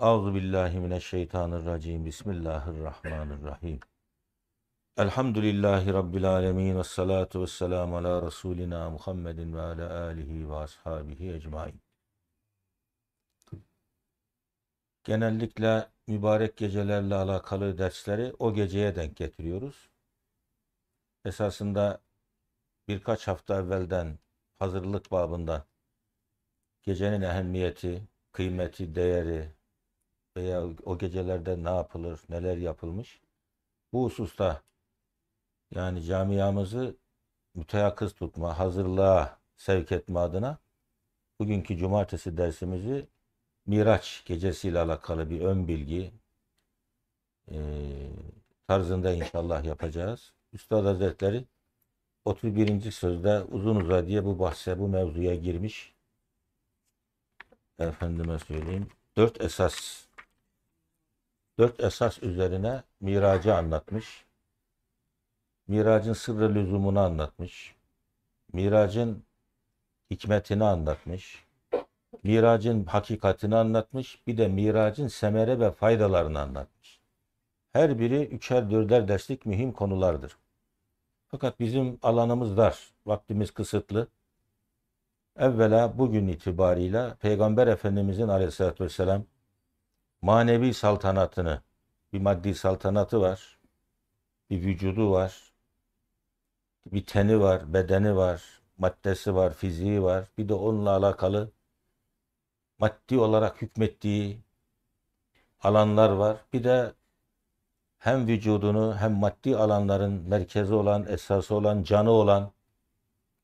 Euzu billahi mineşşeytanirracim. Bismillahirrahmanirrahim. Elhamdülillahi rabbil alamin ve salatu vesselam ala resulina Muhammedin ve ala alihi ve ashabihi ecmaîn. Genellikle mübarek gecelerle alakalı dersleri o geceye denk getiriyoruz. Esasında birkaç hafta evvelden hazırlık babında gecenin ehemmiyeti, kıymeti, değeri, veya o gecelerde ne yapılır, neler yapılmış. Bu hususta yani camiamızı müteyakkız tutma, hazırlığa sevk etme adına bugünkü cumartesi dersimizi Miraç gecesiyle alakalı bir ön bilgi e, tarzında inşallah yapacağız. Üstad Hazretleri 31. sözde uzun uza diye bu bahse, bu mevzuya girmiş. Efendime söyleyeyim. Dört esas dört esas üzerine miracı anlatmış. Miracın sırrı lüzumunu anlatmış. Miracın hikmetini anlatmış. Miracın hakikatini anlatmış. Bir de miracın semere ve faydalarını anlatmış. Her biri üçer dörder derslik mühim konulardır. Fakat bizim alanımız dar, vaktimiz kısıtlı. Evvela bugün itibariyle Peygamber Efendimizin aleyhissalatü vesselam manevi saltanatını, bir maddi saltanatı var, bir vücudu var, bir teni var, bedeni var, maddesi var, fiziği var. Bir de onunla alakalı maddi olarak hükmettiği alanlar var. Bir de hem vücudunu hem maddi alanların merkezi olan, esası olan, canı olan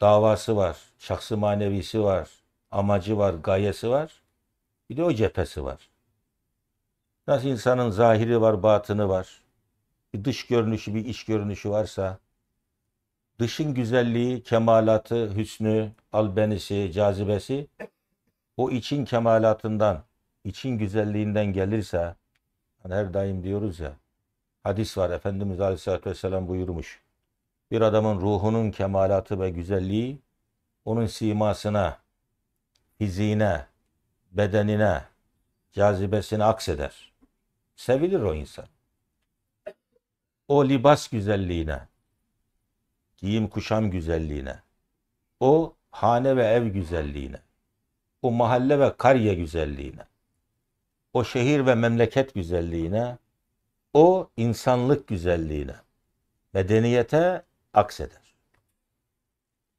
davası var. Şahsı manevisi var, amacı var, gayesi var. Bir de o cephesi var. Nasıl insanın zahiri var, batını var. Bir dış görünüşü, bir iç görünüşü varsa dışın güzelliği, kemalatı, hüsnü, albenisi, cazibesi o için kemalatından, için güzelliğinden gelirse hani her daim diyoruz ya hadis var Efendimiz Aleyhisselatü Vesselam buyurmuş. Bir adamın ruhunun kemalatı ve güzelliği onun simasına, fiziğine, bedenine, cazibesine akseder. Sevilir o insan. O libas güzelliğine, giyim kuşam güzelliğine, o hane ve ev güzelliğine, o mahalle ve kariye güzelliğine, o şehir ve memleket güzelliğine, o insanlık güzelliğine, medeniyete akseder.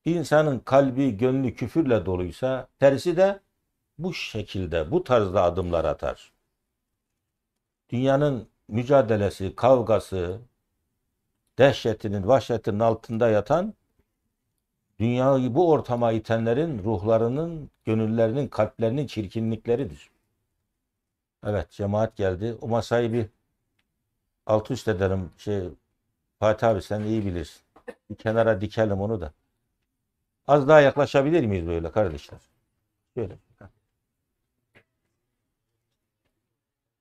İnsanın kalbi, gönlü küfürle doluysa tersi de bu şekilde, bu tarzda adımlar atar dünyanın mücadelesi, kavgası, dehşetinin, vahşetinin altında yatan dünyayı bu ortama itenlerin ruhlarının, gönüllerinin, kalplerinin çirkinlikleridir. Evet cemaat geldi. O masayı bir alt üst ederim. Şey, Fatih abi sen iyi bilirsin. Bir kenara dikelim onu da. Az daha yaklaşabilir miyiz böyle kardeşler? Şöyle.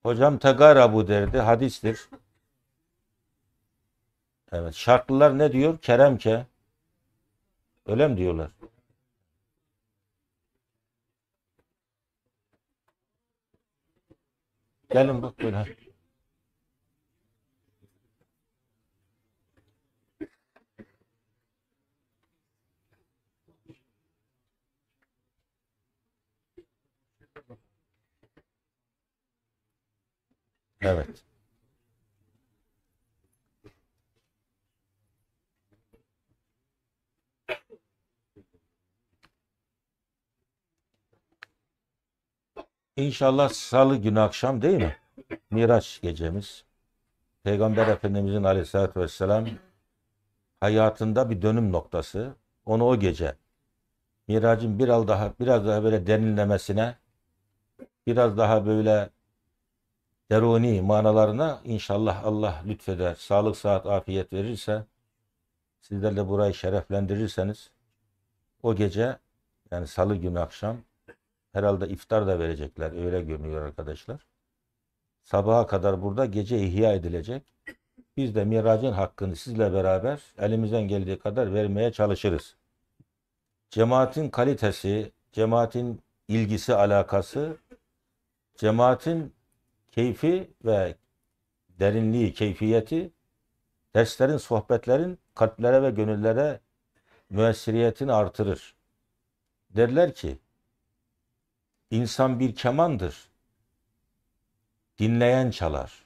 Hocam bu derdi. Hadistir. Evet. Şarklılar ne diyor? Keremke. Öyle mi diyorlar? Gelin bak böyle. Evet. İnşallah salı günü akşam değil mi? Miraç gecemiz. Peygamber Efendimizin aleyhissalatü vesselam hayatında bir dönüm noktası. Onu o gece Miracın biraz daha biraz daha böyle derinlemesine biraz daha böyle deruni manalarına inşallah Allah lütfeder, sağlık, saat, afiyet verirse, sizler de burayı şereflendirirseniz, o gece yani salı günü akşam herhalde iftar da verecekler, öyle görünüyor arkadaşlar. Sabaha kadar burada gece ihya edilecek. Biz de miracın hakkını sizle beraber elimizden geldiği kadar vermeye çalışırız. Cemaatin kalitesi, cemaatin ilgisi, alakası, cemaatin keyfi ve derinliği, keyfiyeti derslerin, sohbetlerin kalplere ve gönüllere müessiriyetini artırır. Derler ki insan bir kemandır. Dinleyen çalar.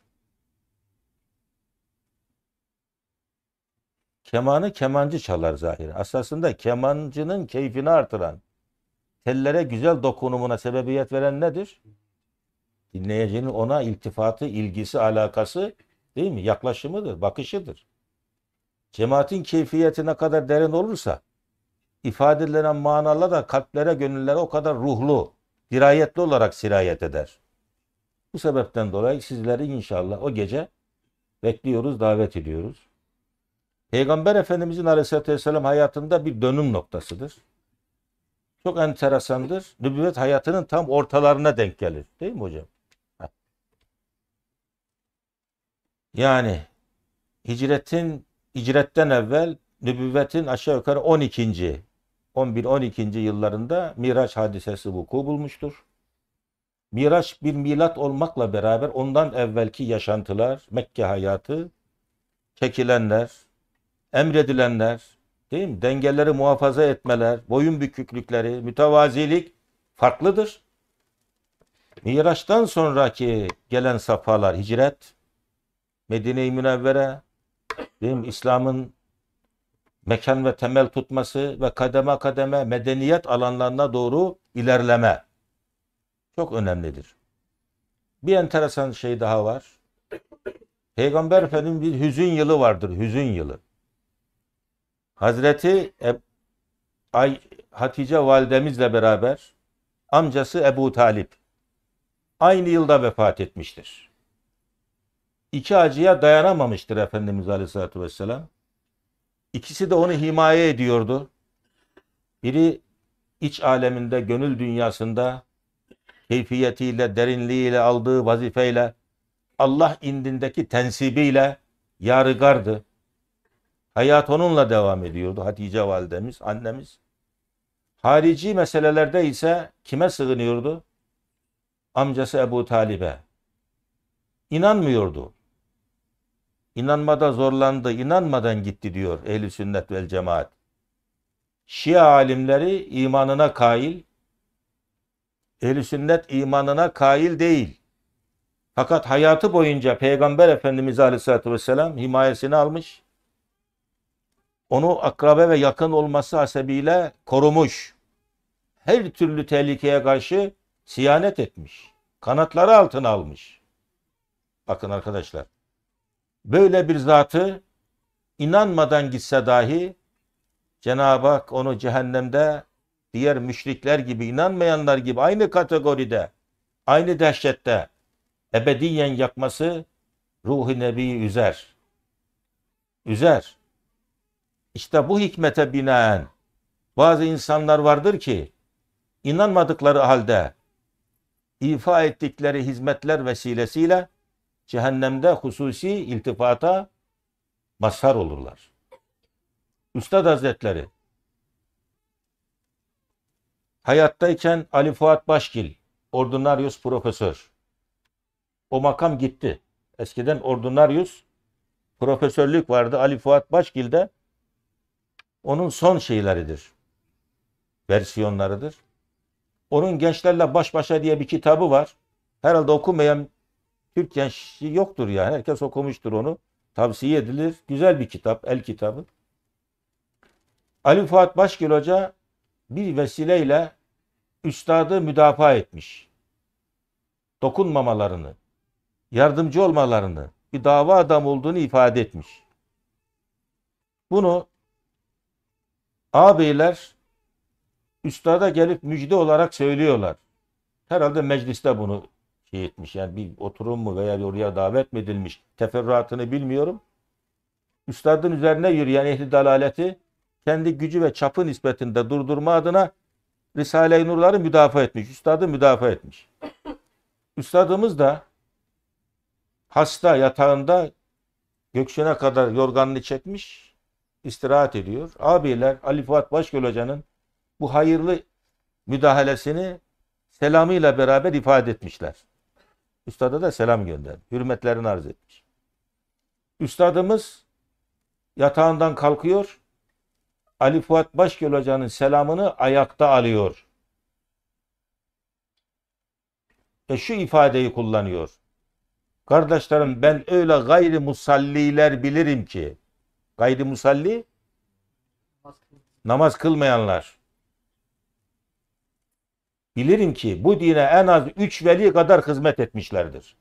Kemanı kemancı çalar zahir. Aslında kemancının keyfini artıran, tellere güzel dokunumuna sebebiyet veren nedir? Dinleyicinin ona iltifatı, ilgisi, alakası değil mi? Yaklaşımıdır, bakışıdır. Cemaatin keyfiyeti ne kadar derin olursa ifade edilen manalar da kalplere, gönüllere o kadar ruhlu, dirayetli olarak sirayet eder. Bu sebepten dolayı sizleri inşallah o gece bekliyoruz, davet ediyoruz. Peygamber Efendimizin Aleyhisselatü Vesselam hayatında bir dönüm noktasıdır. Çok enteresandır. Nübüvvet hayatının tam ortalarına denk gelir. Değil mi hocam? Yani hicretin hicretten evvel nübüvvetin aşağı yukarı 12. 11-12. yıllarında Miraç hadisesi vuku bulmuştur. Miraç bir milat olmakla beraber ondan evvelki yaşantılar, Mekke hayatı, çekilenler, emredilenler, değil mi? dengeleri muhafaza etmeler, boyun büküklükleri, mütevazilik farklıdır. Miraç'tan sonraki gelen safhalar hicret, Medine-i Münevvere, değil mi? İslam'ın mekan ve temel tutması ve kademe kademe medeniyet alanlarına doğru ilerleme çok önemlidir. Bir enteresan şey daha var. Peygamber Efendimiz'in bir hüzün yılı vardır, hüzün yılı. Hazreti Eb Ay Hatice validemizle beraber amcası Ebu Talip aynı yılda vefat etmiştir iki acıya dayanamamıştır Efendimiz Aleyhisselatü Vesselam. İkisi de onu himaye ediyordu. Biri iç aleminde, gönül dünyasında keyfiyetiyle, derinliğiyle, aldığı vazifeyle, Allah indindeki tensibiyle yarıgardı. Hayat onunla devam ediyordu Hatice validemiz, annemiz. Harici meselelerde ise kime sığınıyordu? Amcası Ebu Talib'e. İnanmıyordu. İnanmada zorlandı, inanmadan gitti diyor ehli sünnet vel cemaat. Şia alimleri imanına kail, ehli sünnet imanına kail değil. Fakat hayatı boyunca Peygamber Efendimiz Aleyhisselatü Vesselam himayesini almış. Onu akrabe ve yakın olması hasebiyle korumuş. Her türlü tehlikeye karşı siyanet etmiş. Kanatları altına almış. Bakın arkadaşlar böyle bir zatı inanmadan gitse dahi Cenab-ı Hak onu cehennemde diğer müşrikler gibi inanmayanlar gibi aynı kategoride aynı dehşette ebediyen yakması ruhu nebi üzer. Üzer. İşte bu hikmete binaen bazı insanlar vardır ki inanmadıkları halde ifa ettikleri hizmetler vesilesiyle cehennemde hususi iltifata mazhar olurlar. Üstad Hazretleri hayattayken Ali Fuat Başgil, ordinaryus profesör. O makam gitti. Eskiden ordinaryus profesörlük vardı Ali Fuat Başgil'de. Onun son şeyleridir. Versiyonlarıdır. Onun gençlerle baş başa diye bir kitabı var. Herhalde okumayan Türkiye'nin yoktur yani. Herkes okumuştur onu. Tavsiye edilir. Güzel bir kitap. El kitabı. Ali Fuat Başgül Hoca bir vesileyle üstadı müdafaa etmiş. Dokunmamalarını, yardımcı olmalarını, bir dava adam olduğunu ifade etmiş. Bunu ağabeyler üstada gelip müjde olarak söylüyorlar. Herhalde mecliste bunu şey etmiş. Yani bir oturum mu veya oraya davet mi edilmiş teferruatını bilmiyorum. Üstadın üzerine yürüyen ehli dalaleti kendi gücü ve çapı nispetinde durdurma adına Risale-i Nur'ları müdafaa etmiş. Üstadı müdafaa etmiş. Üstadımız da hasta yatağında göksüne kadar yorganını çekmiş, istirahat ediyor. Abiler Ali Fuat Başgöl Hoca'nın bu hayırlı müdahalesini selamıyla beraber ifade etmişler. Üstada da selam gönder. Hürmetlerini arz etmiş. Üstadımız yatağından kalkıyor. Ali Fuat Başgöl Hoca'nın selamını ayakta alıyor. ve şu ifadeyi kullanıyor. Kardeşlerim ben öyle gayri musalliler bilirim ki. Gayri musalli namaz kılmayanlar bilirim ki bu dine en az üç veli kadar hizmet etmişlerdir.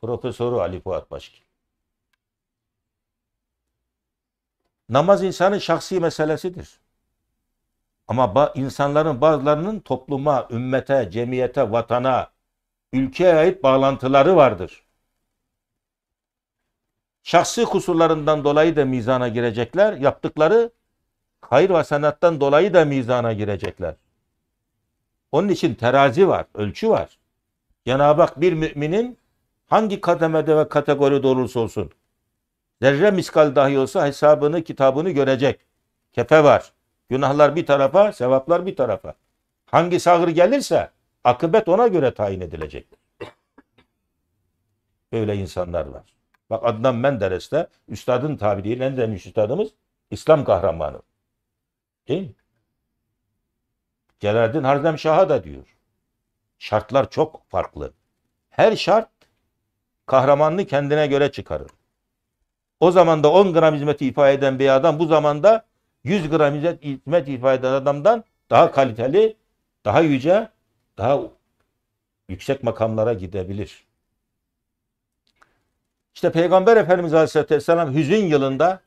Profesörü Ali Fuat Başkin. Namaz insanın şahsi meselesidir. Ama ba insanların bazılarının topluma, ümmete, cemiyete, vatana, ülkeye ait bağlantıları vardır. Şahsi kusurlarından dolayı da mizana girecekler. Yaptıkları hayır ve sanattan dolayı da mizana girecekler. Onun için terazi var, ölçü var. Cenab-ı Hak bir müminin hangi kademede ve kategoride olursa olsun zerre miskal dahi olsa hesabını, kitabını görecek. Kefe var. Günahlar bir tarafa, sevaplar bir tarafa. Hangi sağır gelirse akıbet ona göre tayin edilecek. Böyle insanlar var. Bak Adnan Menderes de üstadın tabiriyle en üstadımız İslam kahramanı. Değil mi? Celaleddin Şaha da diyor. Şartlar çok farklı. Her şart kahramanlığı kendine göre çıkarır. O zaman da 10 gram hizmeti ifade eden bir adam bu zamanda 100 gram hizmet ifade eden adamdan daha kaliteli, daha yüce, daha yüksek makamlara gidebilir. İşte Peygamber Efendimiz Aleyhisselatü Vesselam hüzün yılında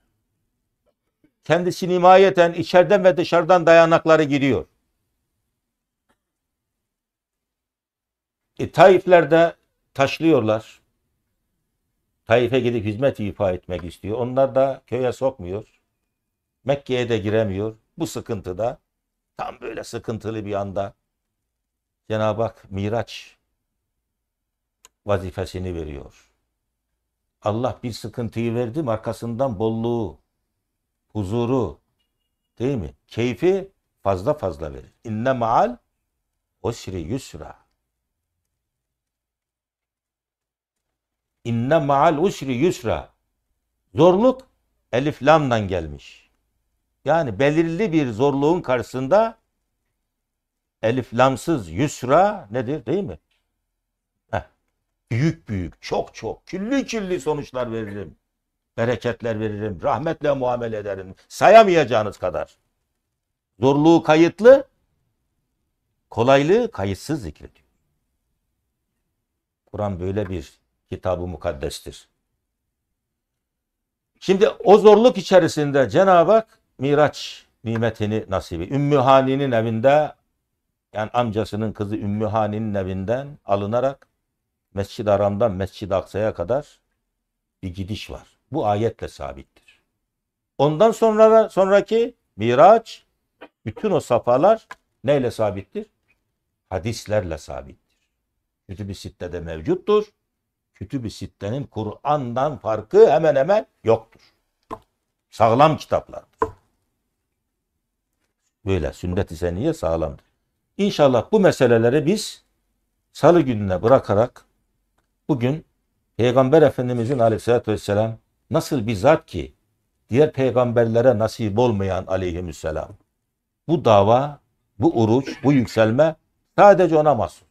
kendisini himayeten içeriden ve dışarıdan dayanakları gidiyor. E, Taifler'de taşlıyorlar. Taif'e gidip hizmet ifa etmek istiyor. Onlar da köye sokmuyor. Mekke'ye de giremiyor. Bu sıkıntıda tam böyle sıkıntılı bir anda Cenab-ı Hak Miraç vazifesini veriyor. Allah bir sıkıntıyı verdi mi arkasından bolluğu, huzuru değil mi? Keyfi fazla fazla verir. İnne maal osri yusra. İnne maal usri yusra. Zorluk elif lamdan gelmiş. Yani belirli bir zorluğun karşısında elif lamsız yusra nedir değil mi? Heh. Büyük büyük, çok çok, külli külli sonuçlar veririm bereketler veririm, rahmetle muamele ederim. Sayamayacağınız kadar. Zorluğu kayıtlı, kolaylığı kayıtsız zikrediyor. Kur'an böyle bir kitabı mukaddestir. Şimdi o zorluk içerisinde Cenab-ı Hak Miraç nimetini nasibi. Ümmü Hani'nin evinde yani amcasının kızı Ümmü Hani'nin evinden alınarak Mescid-i Aram'dan Mescid-i Aksa'ya kadar bir gidiş var. Bu ayetle sabittir. Ondan sonra sonraki Miraç bütün o safalar neyle sabittir? Hadislerle sabittir. Kütüb-i de mevcuttur. Kütüb-i Sitte'nin Kur'an'dan farkı hemen hemen yoktur. Sağlam kitaplardır. Böyle sünnet-i seniye sağlamdır. İnşallah bu meseleleri biz salı gününe bırakarak bugün Peygamber Efendimizin aleyhissalatü vesselam Nasıl bir zat ki diğer peygamberlere nasip olmayan aleyhisselam. Bu dava, bu uruç, bu yükselme sadece ona mahsus.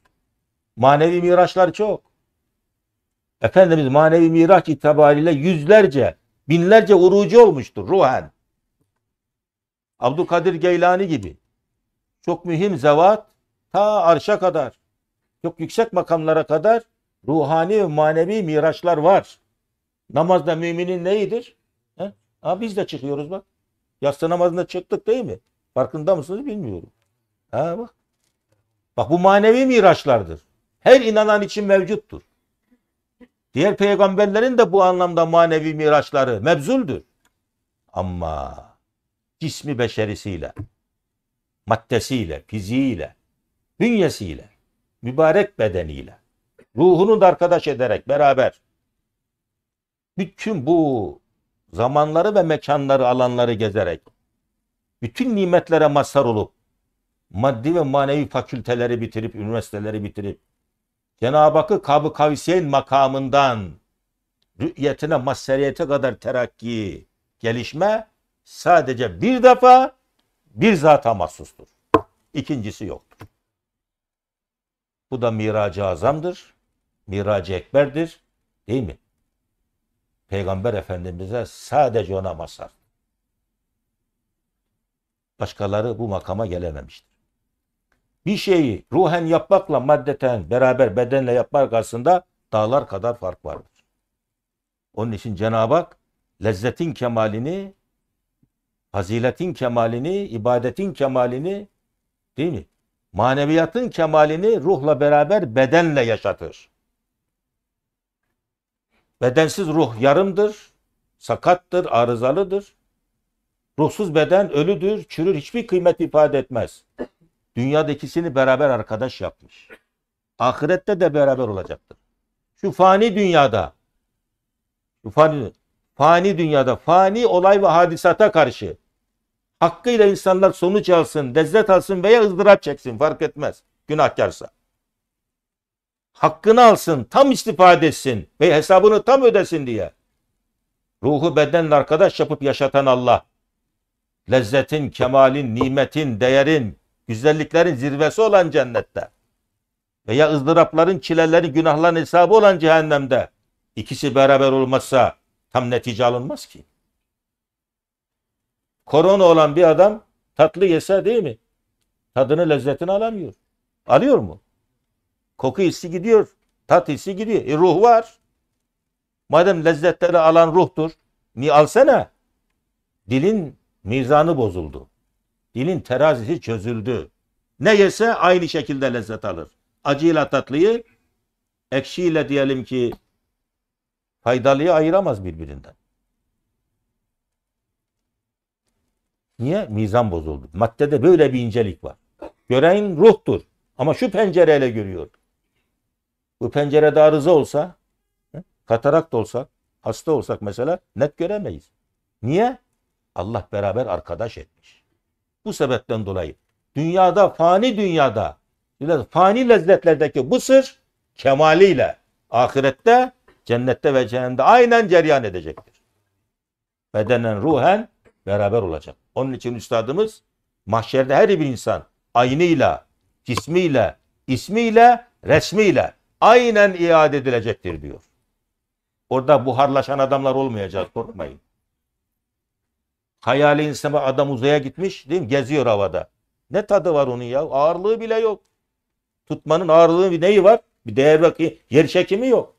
Manevi miraçlar çok. Efendimiz manevi miraç itibariyle yüzlerce, binlerce urucu olmuştur ruhen. Abdülkadir Geylani gibi. Çok mühim zevat ta arşa kadar, çok yüksek makamlara kadar ruhani ve manevi miraçlar var. Namazda müminin neyidir? He? Ha, biz de çıkıyoruz bak. Yastı namazında çıktık değil mi? Farkında mısınız bilmiyorum. Ha, bak. bak bu manevi miraçlardır. Her inanan için mevcuttur. Diğer peygamberlerin de bu anlamda manevi miraçları mebzuldür. Ama cismi beşerisiyle, maddesiyle, fiziğiyle, bünyesiyle, mübarek bedeniyle, ruhunu da arkadaş ederek beraber bütün bu zamanları ve mekanları, alanları gezerek bütün nimetlere mazhar olup maddi ve manevi fakülteleri bitirip, üniversiteleri bitirip Cenab-ı Hakk'ı Kabı Kavsiyen makamından rü'yetine, mazheriyete kadar terakki, gelişme sadece bir defa bir zata mahsustur. İkincisi yoktur. Bu da miracı azamdır. Miracı ekberdir. Değil mi? Peygamber Efendimiz'e sadece ona masar. Başkaları bu makama gelememiştir. Bir şeyi ruhen yapmakla maddeten beraber bedenle yapmak arasında dağlar kadar fark vardır. Onun için Cenab-ı Hak lezzetin kemalini, faziletin kemalini, ibadetin kemalini değil mi? Maneviyatın kemalini ruhla beraber bedenle yaşatır. Bedensiz ruh yarımdır, sakattır, arızalıdır. Ruhsuz beden ölüdür, çürür, hiçbir kıymet ifade etmez. Dünyada ikisini beraber arkadaş yapmış. Ahirette de beraber olacaktır. Şu fani dünyada, şu fani, fani dünyada, fani olay ve hadisata karşı hakkıyla insanlar sonuç alsın, lezzet alsın veya ızdırap çeksin fark etmez günahkarsa hakkını alsın, tam istifade etsin ve hesabını tam ödesin diye. Ruhu bedenle arkadaş yapıp yaşatan Allah. Lezzetin, kemalin, nimetin, değerin, güzelliklerin zirvesi olan cennette. Veya ızdırapların, çilelerin, günahların hesabı olan cehennemde. ikisi beraber olmazsa tam netice alınmaz ki. Korona olan bir adam tatlı yese değil mi? Tadını, lezzetini alamıyor. Alıyor mu? Koku hissi gidiyor. Tat hissi gidiyor. E ruh var. Madem lezzetleri alan ruhtur. Ni alsana. Dilin mizanı bozuldu. Dilin terazisi çözüldü. Ne yese aynı şekilde lezzet alır. Acıyla tatlıyı, ekşiyle diyelim ki faydalıyı ayıramaz birbirinden. Niye? Mizan bozuldu. Maddede böyle bir incelik var. Gören ruhtur. Ama şu pencereyle görüyor bu pencerede arıza olsa, katarakt olsak, hasta olsak mesela net göremeyiz. Niye? Allah beraber arkadaş etmiş. Bu sebepten dolayı dünyada, fani dünyada, fani lezzetlerdeki bu sır kemaliyle ahirette, cennette ve cehennemde aynen ceryan edecektir. Bedenen, ruhen beraber olacak. Onun için üstadımız mahşerde her bir insan aynıyla, cismiyle, ismiyle, resmiyle aynen iade edilecektir diyor. Orada buharlaşan adamlar olmayacak, korkmayın. Hayali insana adam uzaya gitmiş değil mi? Geziyor havada. Ne tadı var onun ya? Ağırlığı bile yok. Tutmanın ağırlığı bir neyi var? Bir değer bakayım. Yer çekimi yok.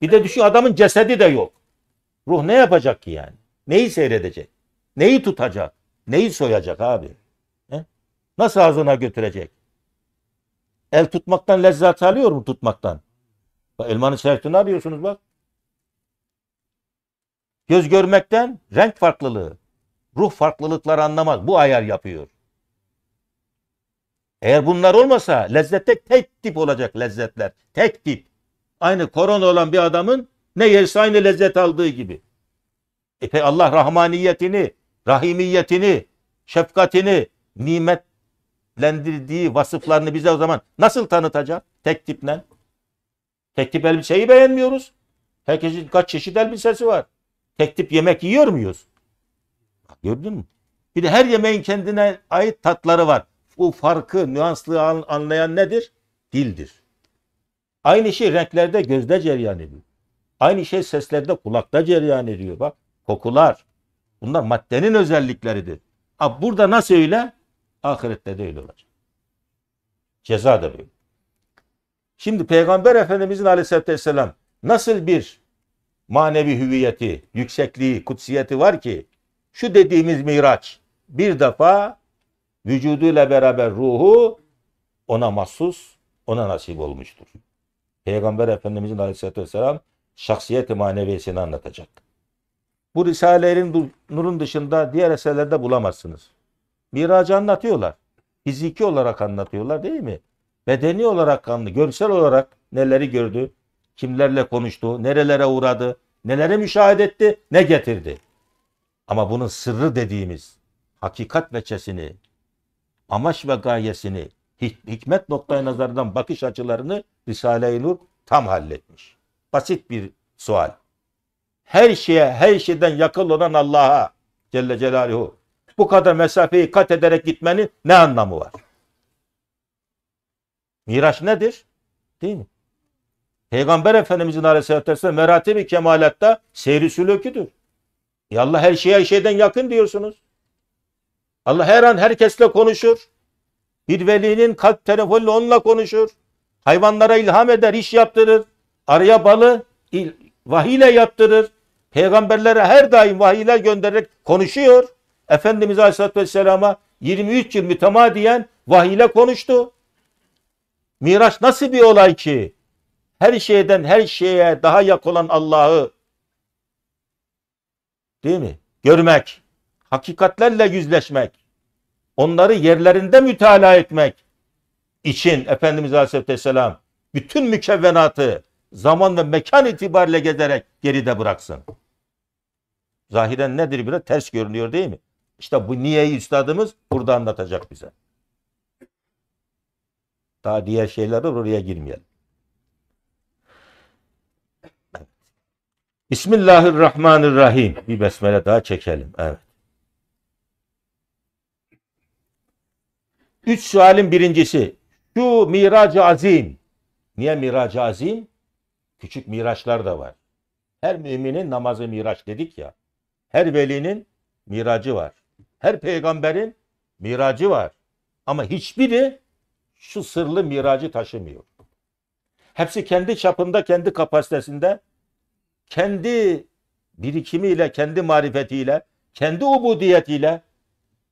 Bir de düşün adamın cesedi de yok. Ruh ne yapacak ki yani? Neyi seyredecek? Neyi tutacak? Neyi soyacak abi? He? Nasıl ağzına götürecek? El tutmaktan lezzet alıyor mu tutmaktan? Bak, elmanın sertini arıyorsunuz bak. Göz görmekten renk farklılığı, ruh farklılıkları anlamaz. Bu ayar yapıyor. Eğer bunlar olmasa lezzette tek tip olacak lezzetler. Tek tip. Aynı korona olan bir adamın ne yerse aynı lezzet aldığı gibi. E Allah rahmaniyetini, rahimiyetini, şefkatini, nimet nitelendirdiği vasıflarını bize o zaman nasıl tanıtacak? Tek tiple? Tek tip elbiseyi beğenmiyoruz. Herkesin kaç çeşit elbisesi var. Tek tip yemek yiyor muyuz? gördün mü? Bir de her yemeğin kendine ait tatları var. Bu farkı, nüanslığı anlayan nedir? Dildir. Aynı şey renklerde gözde ceryan ediyor. Aynı şey seslerde kulakta ceryan ediyor. Bak kokular. Bunlar maddenin özellikleridir. Ha, burada nasıl öyle? Ahirette de öyle olacak. Ceza da böyle. Şimdi Peygamber Efendimizin aleyhissalatü vesselam nasıl bir manevi hüviyeti, yüksekliği, kutsiyeti var ki şu dediğimiz miraç bir defa vücuduyla beraber ruhu ona mahsus, ona nasip olmuştur. Peygamber Efendimizin aleyhissalatü vesselam şahsiyeti maneviyesini anlatacak. Bu Risale'nin nurun dışında diğer eserlerde bulamazsınız. Miracı anlatıyorlar. Fiziki olarak anlatıyorlar değil mi? Bedeni olarak anlı, görsel olarak neleri gördü, kimlerle konuştu, nerelere uğradı, neleri müşahede etti, ne getirdi. Ama bunun sırrı dediğimiz hakikat veçesini, amaç ve gayesini, hikmet noktayı nazarından bakış açılarını Risale-i Nur tam halletmiş. Basit bir sual. Her şeye, her şeyden yakın olan Allah'a Celle Celaluhu bu kadar mesafeyi kat ederek gitmenin ne anlamı var? Miraç nedir? Değil mi? Peygamber Efendimizin aleyhissalatü vesselam meratibi kemalatta seyri sülöküdür. Ya Allah her şeye şeyden yakın diyorsunuz. Allah her an herkesle konuşur. Bir velinin kalp telefonla onunla konuşur. Hayvanlara ilham eder, iş yaptırır. Araya balı vahiyle yaptırır. Peygamberlere her daim vahiyler göndererek konuşuyor. Efendimiz Aleyhisselatü Vesselam'a 23 yıl mütemadiyen vahiyle konuştu. Miraç nasıl bir olay ki? Her şeyden her şeye daha yak olan Allah'ı değil mi? Görmek, hakikatlerle yüzleşmek, onları yerlerinde mütalaa etmek için Efendimiz Aleyhisselatü Vesselam bütün mükevvenatı zaman ve mekan itibariyle gezerek geride bıraksın. Zahiren nedir biraz ters görünüyor değil mi? İşte bu niyeyi üstadımız burada anlatacak bize. Daha diğer şeyler var oraya girmeyelim. Evet. Bismillahirrahmanirrahim. Bir besmele daha çekelim. Evet. Üç sualin birincisi. Şu mirac azim. Niye mirac azim? Küçük miraçlar da var. Her müminin namazı miraç dedik ya. Her velinin miracı var. Her peygamberin miracı var. Ama hiçbiri şu sırlı miracı taşımıyor. Hepsi kendi çapında, kendi kapasitesinde, kendi birikimiyle, kendi marifetiyle, kendi ubudiyetiyle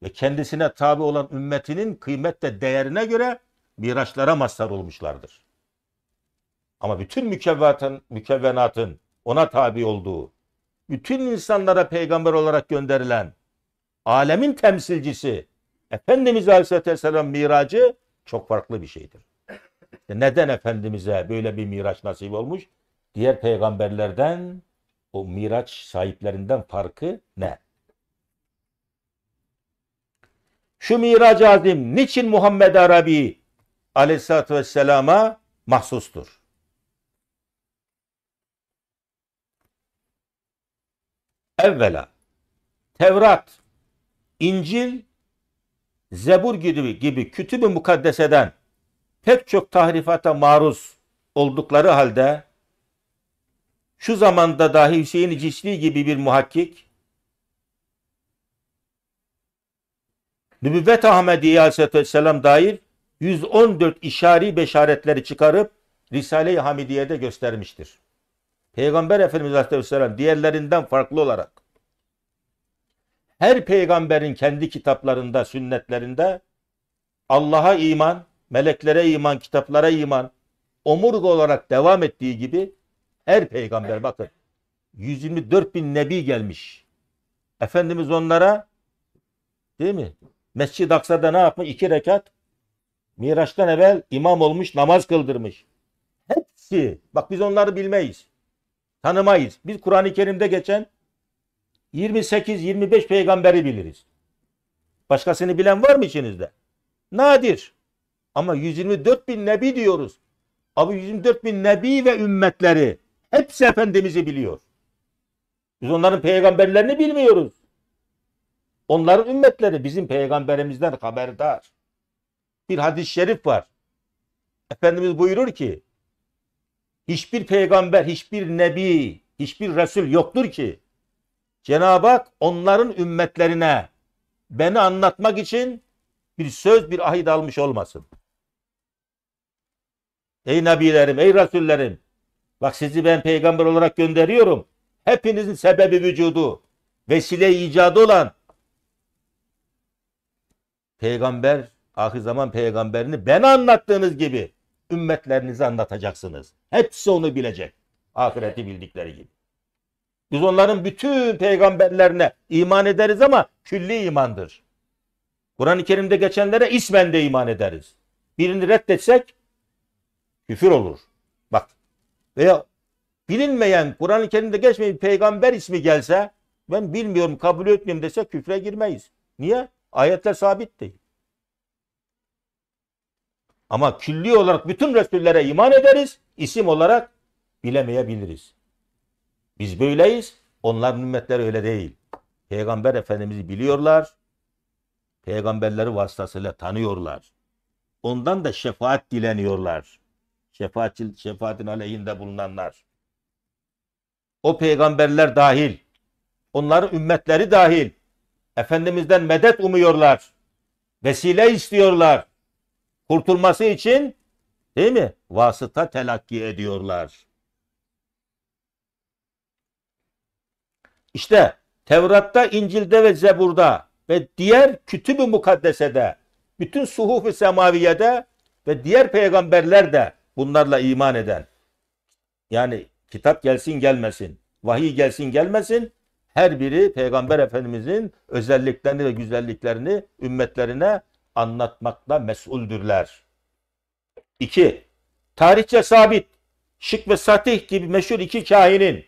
ve kendisine tabi olan ümmetinin kıymet değerine göre miraçlara mazhar olmuşlardır. Ama bütün mükevvatın, mükevvenatın ona tabi olduğu, bütün insanlara peygamber olarak gönderilen, alemin temsilcisi Efendimiz Aleyhisselatü Vesselam miracı çok farklı bir şeydir. Neden Efendimiz'e böyle bir miraç nasip olmuş? Diğer peygamberlerden o miraç sahiplerinden farkı ne? Şu miraç azim niçin Muhammed Arabi aleyhissalatü vesselama mahsustur? Evvela Tevrat İncil, Zebur gibi, gibi kütüb-ü mukaddeseden pek çok tahrifata maruz oldukları halde şu zamanda dahi Hüseyin Cişli gibi bir muhakkik Nübüvvet Ahmediye Aleyhisselatü Vesselam dair 114 işari beşaretleri çıkarıp Risale-i Hamidiye'de göstermiştir. Peygamber Efendimiz Aleyhisselatü Vesselam diğerlerinden farklı olarak her peygamberin kendi kitaplarında, sünnetlerinde Allah'a iman, meleklere iman, kitaplara iman omurga olarak devam ettiği gibi her peygamber bakın 124 bin nebi gelmiş. Efendimiz onlara değil mi? Mescid-i Aksa'da ne yapmış? İki rekat Miraç'tan evvel imam olmuş, namaz kıldırmış. Hepsi. Bak biz onları bilmeyiz. Tanımayız. Biz Kur'an-ı Kerim'de geçen 28-25 peygamberi biliriz. Başkasını bilen var mı içinizde? Nadir. Ama 124 bin nebi diyoruz. Abi 124 bin nebi ve ümmetleri hepsi Efendimiz'i biliyor. Biz onların peygamberlerini bilmiyoruz. Onların ümmetleri bizim peygamberimizden haberdar. Bir hadis-i şerif var. Efendimiz buyurur ki hiçbir peygamber, hiçbir nebi, hiçbir resul yoktur ki Cenab-ı Hak onların ümmetlerine beni anlatmak için bir söz bir ahit almış olmasın. Ey nabilerim, ey rasullerim. Bak sizi ben peygamber olarak gönderiyorum. Hepinizin sebebi vücudu, vesile icadı olan peygamber, ahir zaman peygamberini ben anlattığınız gibi ümmetlerinizi anlatacaksınız. Hepsi onu bilecek. Ahireti bildikleri gibi. Biz onların bütün peygamberlerine iman ederiz ama külli imandır. Kur'an-ı Kerim'de geçenlere ismen de iman ederiz. Birini reddetsek küfür olur. Bak veya bilinmeyen Kur'an-ı Kerim'de geçmeyen peygamber ismi gelse ben bilmiyorum kabul etmiyorum dese küfre girmeyiz. Niye? Ayetler sabit değil. Ama külli olarak bütün Resullere iman ederiz. isim olarak bilemeyebiliriz. Biz böyleyiz. Onların ümmetleri öyle değil. Peygamber Efendimiz'i biliyorlar. Peygamberleri vasıtasıyla tanıyorlar. Ondan da şefaat dileniyorlar. Şefaatçi, şefaatin aleyhinde bulunanlar. O peygamberler dahil. Onların ümmetleri dahil. Efendimiz'den medet umuyorlar. Vesile istiyorlar. Kurtulması için değil mi? Vasıta telakki ediyorlar. İşte Tevrat'ta, İncil'de ve Zebur'da ve diğer kütüb-ü mukaddesede, bütün suhuf-ü semaviyede ve diğer peygamberler de bunlarla iman eden. Yani kitap gelsin gelmesin, vahiy gelsin gelmesin, her biri Peygamber Efendimizin özelliklerini ve güzelliklerini ümmetlerine anlatmakla mesuldürler. 2. Tarihçe sabit, şık ve satih gibi meşhur iki kahinin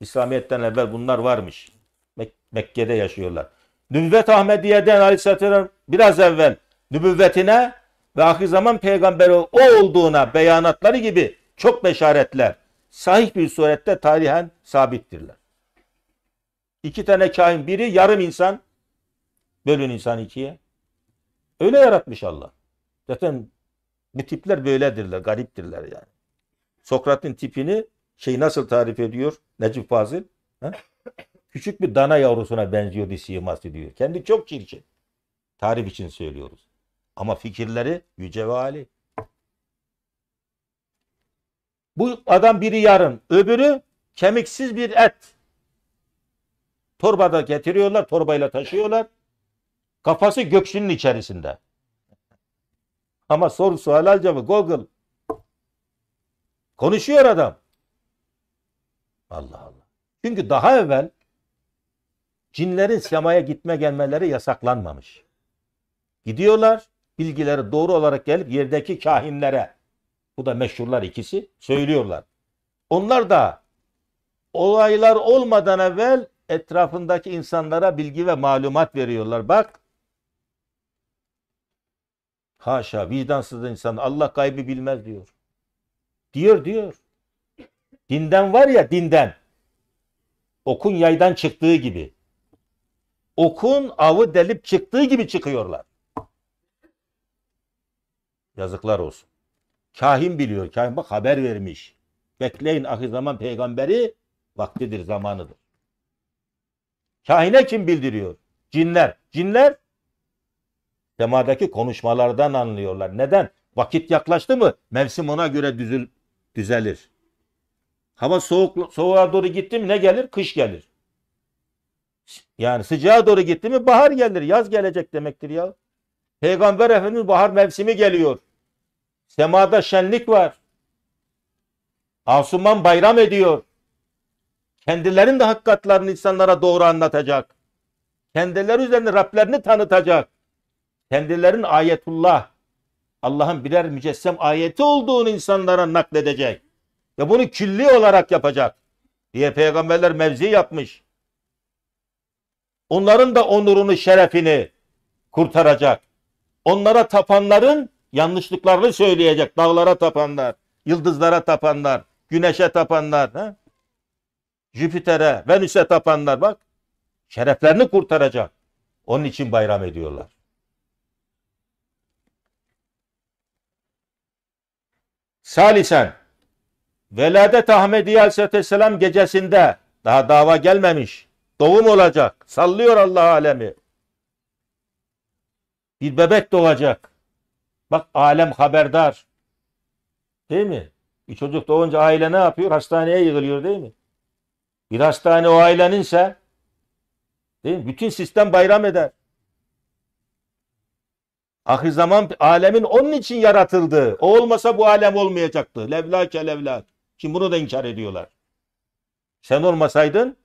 İslamiyet'ten evvel bunlar varmış. Mek Mekke'de yaşıyorlar. Nübüvvet Ahmediye'den Aleyhisselatü Vesselam biraz evvel nübüvvetine ve ahir zaman peygamberi o olduğuna beyanatları gibi çok beşaretler sahih bir surette tarihen sabittirler. İki tane kahin biri yarım insan bölün insan ikiye. Öyle yaratmış Allah. Zaten bu tipler böyledirler, gariptirler yani. Sokrat'ın tipini şeyi nasıl tarif ediyor Necip Fazıl? Ha? Küçük bir dana yavrusuna benziyor siması diyor. Kendi çok çirkin. Tarif için söylüyoruz. Ama fikirleri yüce ve âli. Bu adam biri yarın, öbürü kemiksiz bir et. Torbada getiriyorlar, torbayla taşıyorlar. Kafası göksünün içerisinde. Ama sor sual alcabı Google. Konuşuyor adam. Allah Allah. Çünkü daha evvel cinlerin semaya gitme gelmeleri yasaklanmamış. Gidiyorlar, bilgileri doğru olarak gelip yerdeki kahinlere, bu da meşhurlar ikisi, söylüyorlar. Onlar da olaylar olmadan evvel etrafındaki insanlara bilgi ve malumat veriyorlar. Bak, haşa vicdansız insan Allah kaybı bilmez diyor. Diyor diyor. Dinden var ya dinden. Okun yaydan çıktığı gibi. Okun avı delip çıktığı gibi çıkıyorlar. Yazıklar olsun. Kahin biliyor. Kahin bak haber vermiş. Bekleyin ahir zaman peygamberi vaktidir, zamanıdır. Kahine kim bildiriyor? Cinler. Cinler temadaki konuşmalardan anlıyorlar. Neden? Vakit yaklaştı mı mevsim ona göre düzül, düzelir. Hava soğuk, soğuğa doğru gitti mi ne gelir? Kış gelir. Yani sıcağa doğru gitti mi bahar gelir. Yaz gelecek demektir ya. Peygamber Efendimiz bahar mevsimi geliyor. Semada şenlik var. Asuman bayram ediyor. Kendilerinin de hakikatlarını insanlara doğru anlatacak. Kendileri üzerine Rablerini tanıtacak. kendilerin ayetullah, Allah'ın birer mücessem ayeti olduğunu insanlara nakledecek. Ve bunu külli olarak yapacak diye peygamberler mevzi yapmış. Onların da onurunu, şerefini kurtaracak. Onlara tapanların yanlışlıklarını söyleyecek. Dağlara tapanlar, yıldızlara tapanlar, güneşe tapanlar, he? Jüpiter'e, Venüs'e tapanlar bak. Şereflerini kurtaracak. Onun için bayram ediyorlar. Salisen Veladet Ahmedi Aleyhisselam gecesinde daha dava gelmemiş. Doğum olacak. Sallıyor Allah alemi. Bir bebek doğacak. Bak alem haberdar. Değil mi? Bir çocuk doğunca aile ne yapıyor? Hastaneye yığılıyor değil mi? Bir hastane o aileninse değil mi? bütün sistem bayram eder. Ahir zaman alemin onun için yaratıldı. O olmasa bu alem olmayacaktı. Levlake levlake. Şimdi bunu da inkar ediyorlar. Sen olmasaydın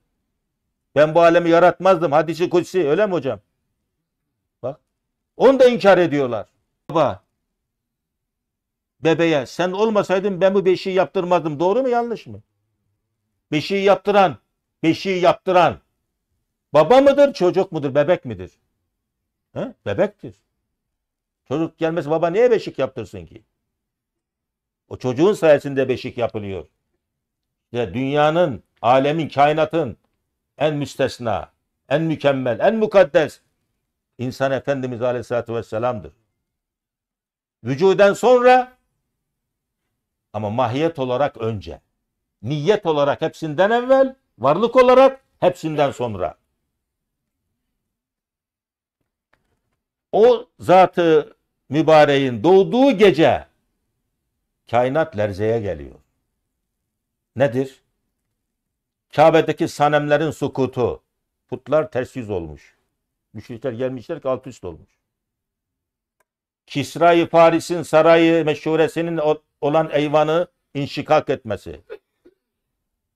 ben bu alemi yaratmazdım. Hadisi kutsi öyle mi hocam? Bak. Onu da inkar ediyorlar. Baba bebeğe sen olmasaydın ben bu beşiği yaptırmazdım. Doğru mu yanlış mı? Beşiği yaptıran, beşiği yaptıran baba mıdır, çocuk mudur, bebek midir? He? Bebektir. Çocuk gelmez, baba niye beşik yaptırsın ki? O çocuğun sayesinde beşik yapılıyor. İşte dünyanın, alemin, kainatın en müstesna, en mükemmel, en mukaddes insan Efendimiz Aleyhisselatü Vesselam'dır. Vücuden sonra ama mahiyet olarak önce. Niyet olarak hepsinden evvel, varlık olarak hepsinden sonra. O zatı mübareğin doğduğu gece kainat lerzeye geliyor. Nedir? Kabe'deki sanemlerin sukutu. Putlar ters yüz olmuş. Müşrikler gelmişler ki alt üst olmuş. Kisra'yı Paris'in sarayı meşhuresinin olan eyvanı inşikak etmesi.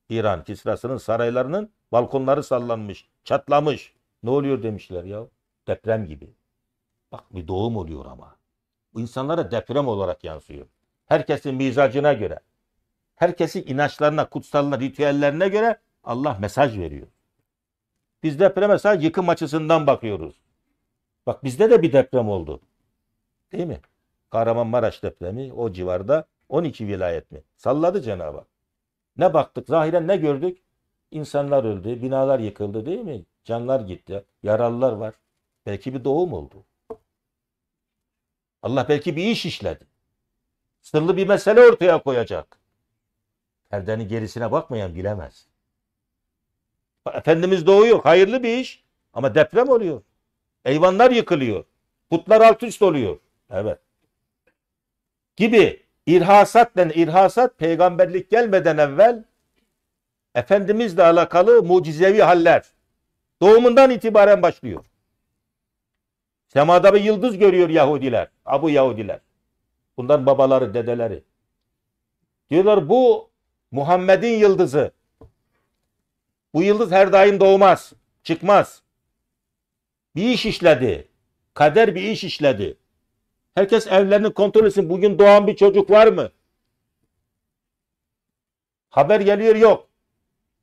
İran Kisra'sının saraylarının balkonları sallanmış, çatlamış. Ne oluyor demişler ya? Deprem gibi. Bak bir doğum oluyor ama. Bu insanlara deprem olarak yansıyor herkesin mizacına göre, herkesin inançlarına, kutsalına, ritüellerine göre Allah mesaj veriyor. Biz depreme sadece yıkım açısından bakıyoruz. Bak bizde de bir deprem oldu. Değil mi? Kahramanmaraş depremi o civarda 12 vilayet mi? Salladı Cenab-ı Hak. Ne baktık? Zahiren ne gördük? İnsanlar öldü, binalar yıkıldı değil mi? Canlar gitti, yaralılar var. Belki bir doğum oldu. Allah belki bir iş işledi sırlı bir mesele ortaya koyacak. Perdenin gerisine bakmayan bilemez. Efendimiz doğuyor. Hayırlı bir iş. Ama deprem oluyor. Eyvanlar yıkılıyor. Putlar alt üst oluyor. Evet. Gibi irhasat den irhasat peygamberlik gelmeden evvel Efendimizle alakalı mucizevi haller doğumundan itibaren başlıyor. Semada bir yıldız görüyor Yahudiler, Abu Yahudiler. Bunların babaları, dedeleri. Diyorlar bu Muhammed'in yıldızı. Bu yıldız her daim doğmaz, çıkmaz. Bir iş işledi. Kader bir iş işledi. Herkes evlerini kontrol etsin. Bugün doğan bir çocuk var mı? Haber geliyor yok.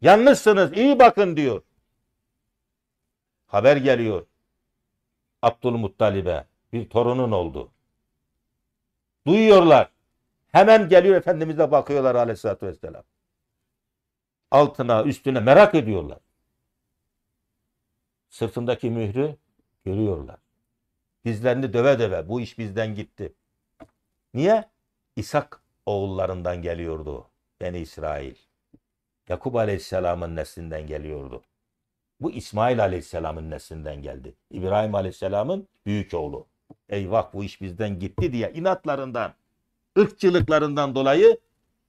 Yanlışsınız iyi bakın diyor. Haber geliyor. Abdülmuttalib'e bir torunun oldu. Duyuyorlar. Hemen geliyor Efendimiz'e bakıyorlar aleyhissalatü vesselam. Altına üstüne merak ediyorlar. Sırtındaki mührü görüyorlar. Dizlerini döve döve bu iş bizden gitti. Niye? İshak oğullarından geliyordu. Yani İsrail. Yakup aleyhisselamın neslinden geliyordu. Bu İsmail aleyhisselamın neslinden geldi. İbrahim aleyhisselamın büyük oğlu eyvah bu iş bizden gitti diye inatlarından, ırkçılıklarından dolayı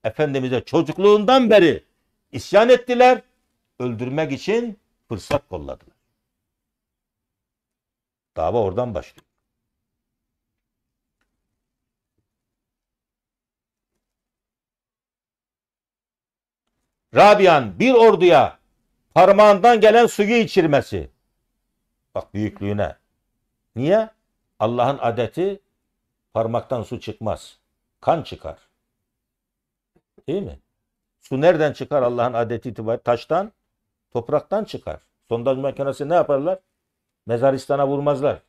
Efendimiz'e çocukluğundan beri isyan ettiler. Öldürmek için fırsat kolladılar. Dava oradan başlıyor. Rabian bir orduya parmağından gelen suyu içirmesi. Bak büyüklüğüne. Niye? Allah'ın adeti parmaktan su çıkmaz. Kan çıkar. Değil mi? Su nereden çıkar Allah'ın adeti itibariyle? Taştan, topraktan çıkar. Sondaj makinesi ne yaparlar? Mezaristana vurmazlar.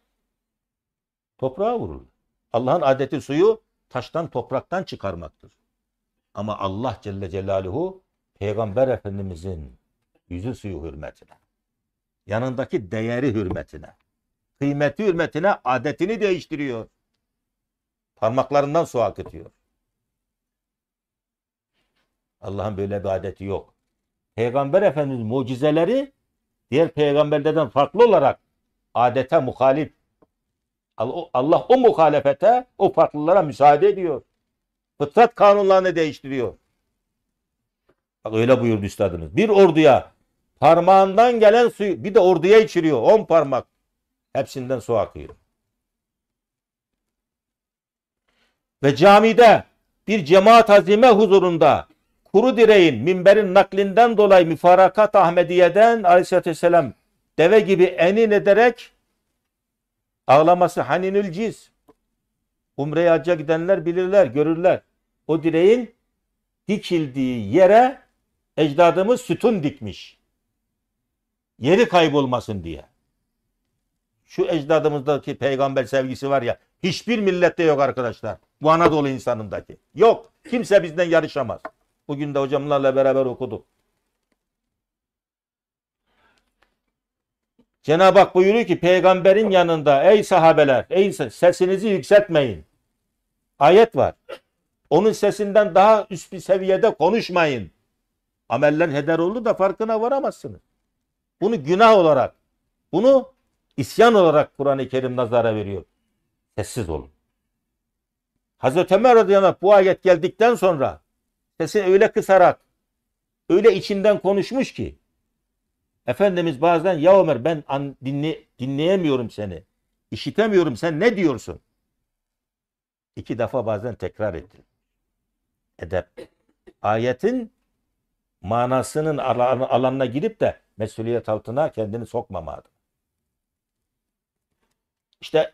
Toprağa vururlar. Allah'ın adeti suyu taştan, topraktan çıkarmaktır. Ama Allah Celle Celaluhu Peygamber Efendimizin yüzü suyu hürmetine, yanındaki değeri hürmetine, kıymeti hürmetine adetini değiştiriyor. Parmaklarından su akıtıyor. Allah'ın böyle bir adeti yok. Peygamber Efendimiz mucizeleri diğer peygamberlerden farklı olarak adete muhalif. Allah o muhalefete, o farklılara müsaade ediyor. Fıtrat kanunlarını değiştiriyor. Bak öyle buyurdu üstadımız. Bir orduya parmağından gelen suyu bir de orduya içiriyor. On parmak. Hepsinden su akıyor. Ve camide bir cemaat hazime huzurunda kuru direğin minberin naklinden dolayı müfarakat Ahmediye'den aleyhissalatü vesselam deve gibi enin ederek ağlaması haninül ciz. Umre'ye hacca gidenler bilirler, görürler. O direğin dikildiği yere ecdadımız sütun dikmiş. Yeri kaybolmasın diye şu ecdadımızdaki peygamber sevgisi var ya hiçbir millette yok arkadaşlar. Bu Anadolu insanındaki. Yok. Kimse bizden yarışamaz. Bugün de hocamlarla beraber okuduk. Cenab-ı Hak buyuruyor ki peygamberin yanında ey sahabeler ey sesinizi yükseltmeyin. Ayet var. Onun sesinden daha üst bir seviyede konuşmayın. Amellen heder oldu da farkına varamazsınız. Bunu günah olarak, bunu isyan olarak Kur'an-ı Kerim nazara veriyor. Sessiz olun. Hazreti Ömer radıyallahu bu ayet geldikten sonra sesini öyle kısarak öyle içinden konuşmuş ki Efendimiz bazen ya Ömer ben dinle, dinleyemiyorum seni. İşitemiyorum sen ne diyorsun? İki defa bazen tekrar ettim. Edep. Ayetin manasının alanına girip de mesuliyet altına kendini sokmama adım. İşte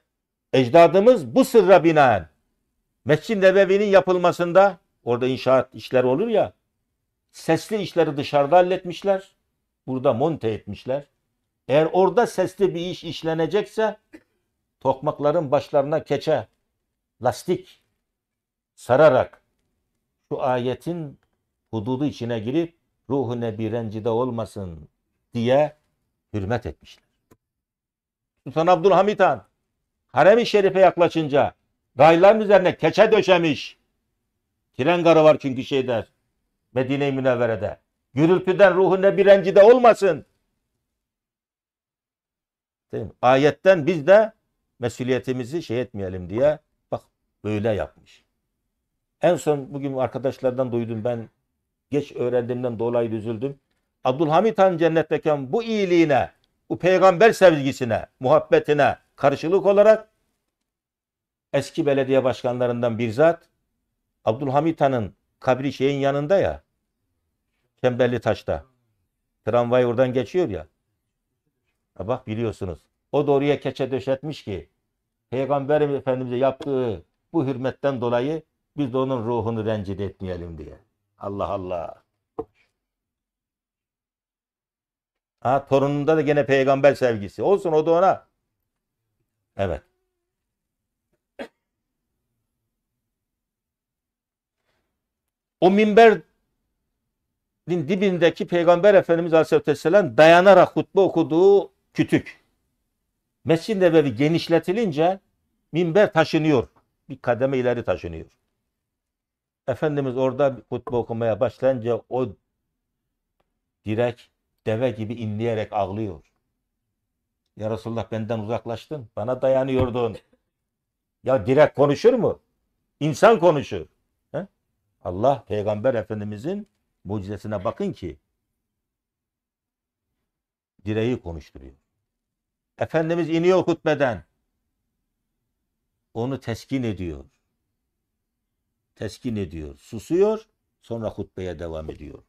ecdadımız bu sırra binaen Mescid-i Nebevi'nin yapılmasında orada inşaat işleri olur ya sesli işleri dışarıda halletmişler. Burada monte etmişler. Eğer orada sesli bir iş işlenecekse tokmakların başlarına keçe, lastik sararak şu ayetin hududu içine girip ruhune bir rencide olmasın diye hürmet etmişler. Sultan Abdülhamit Han Harem-i Şerif'e yaklaşınca rayların üzerine keçe döşemiş. Tren garı var çünkü şeyde Medine-i Münevvere'de. Gürültüden ruhu ne bir rencide olmasın. Değil mi? Ayetten biz de mesuliyetimizi şey etmeyelim diye bak böyle yapmış. En son bugün arkadaşlardan duydum ben geç öğrendiğimden dolayı üzüldüm. Abdülhamit Han cennetteken bu iyiliğine, bu peygamber sevgisine, muhabbetine, Karşılık olarak eski belediye başkanlarından bir zat Abdülhamit Han'ın kabri şeyin yanında ya Tembelli Taş'ta. Tramvay oradan geçiyor ya. Ha bak biliyorsunuz. O da oraya keçe döşetmiş ki Peygamber Efendimiz'e yaptığı bu hürmetten dolayı biz de onun ruhunu rencide etmeyelim diye. Allah Allah. Ha torununda da gene peygamber sevgisi. Olsun o da ona Evet. O minberin dibindeki Peygamber Efendimiz Aleyhisselam dayanarak hutbe okuduğu kütük. Mescid-i Nebevi genişletilince minber taşınıyor. Bir kademe ileri taşınıyor. Efendimiz orada hutbe okumaya başlayınca o direk deve gibi inleyerek ağlıyor. Ya Resulullah benden uzaklaştın. Bana dayanıyordun. Ya direkt konuşur mu? İnsan konuşur. He? Allah Peygamber Efendimizin mucizesine bakın ki direği konuşturuyor. Efendimiz iniyor hutbeden. Onu teskin ediyor. Teskin ediyor. Susuyor. Sonra hutbeye devam ediyor.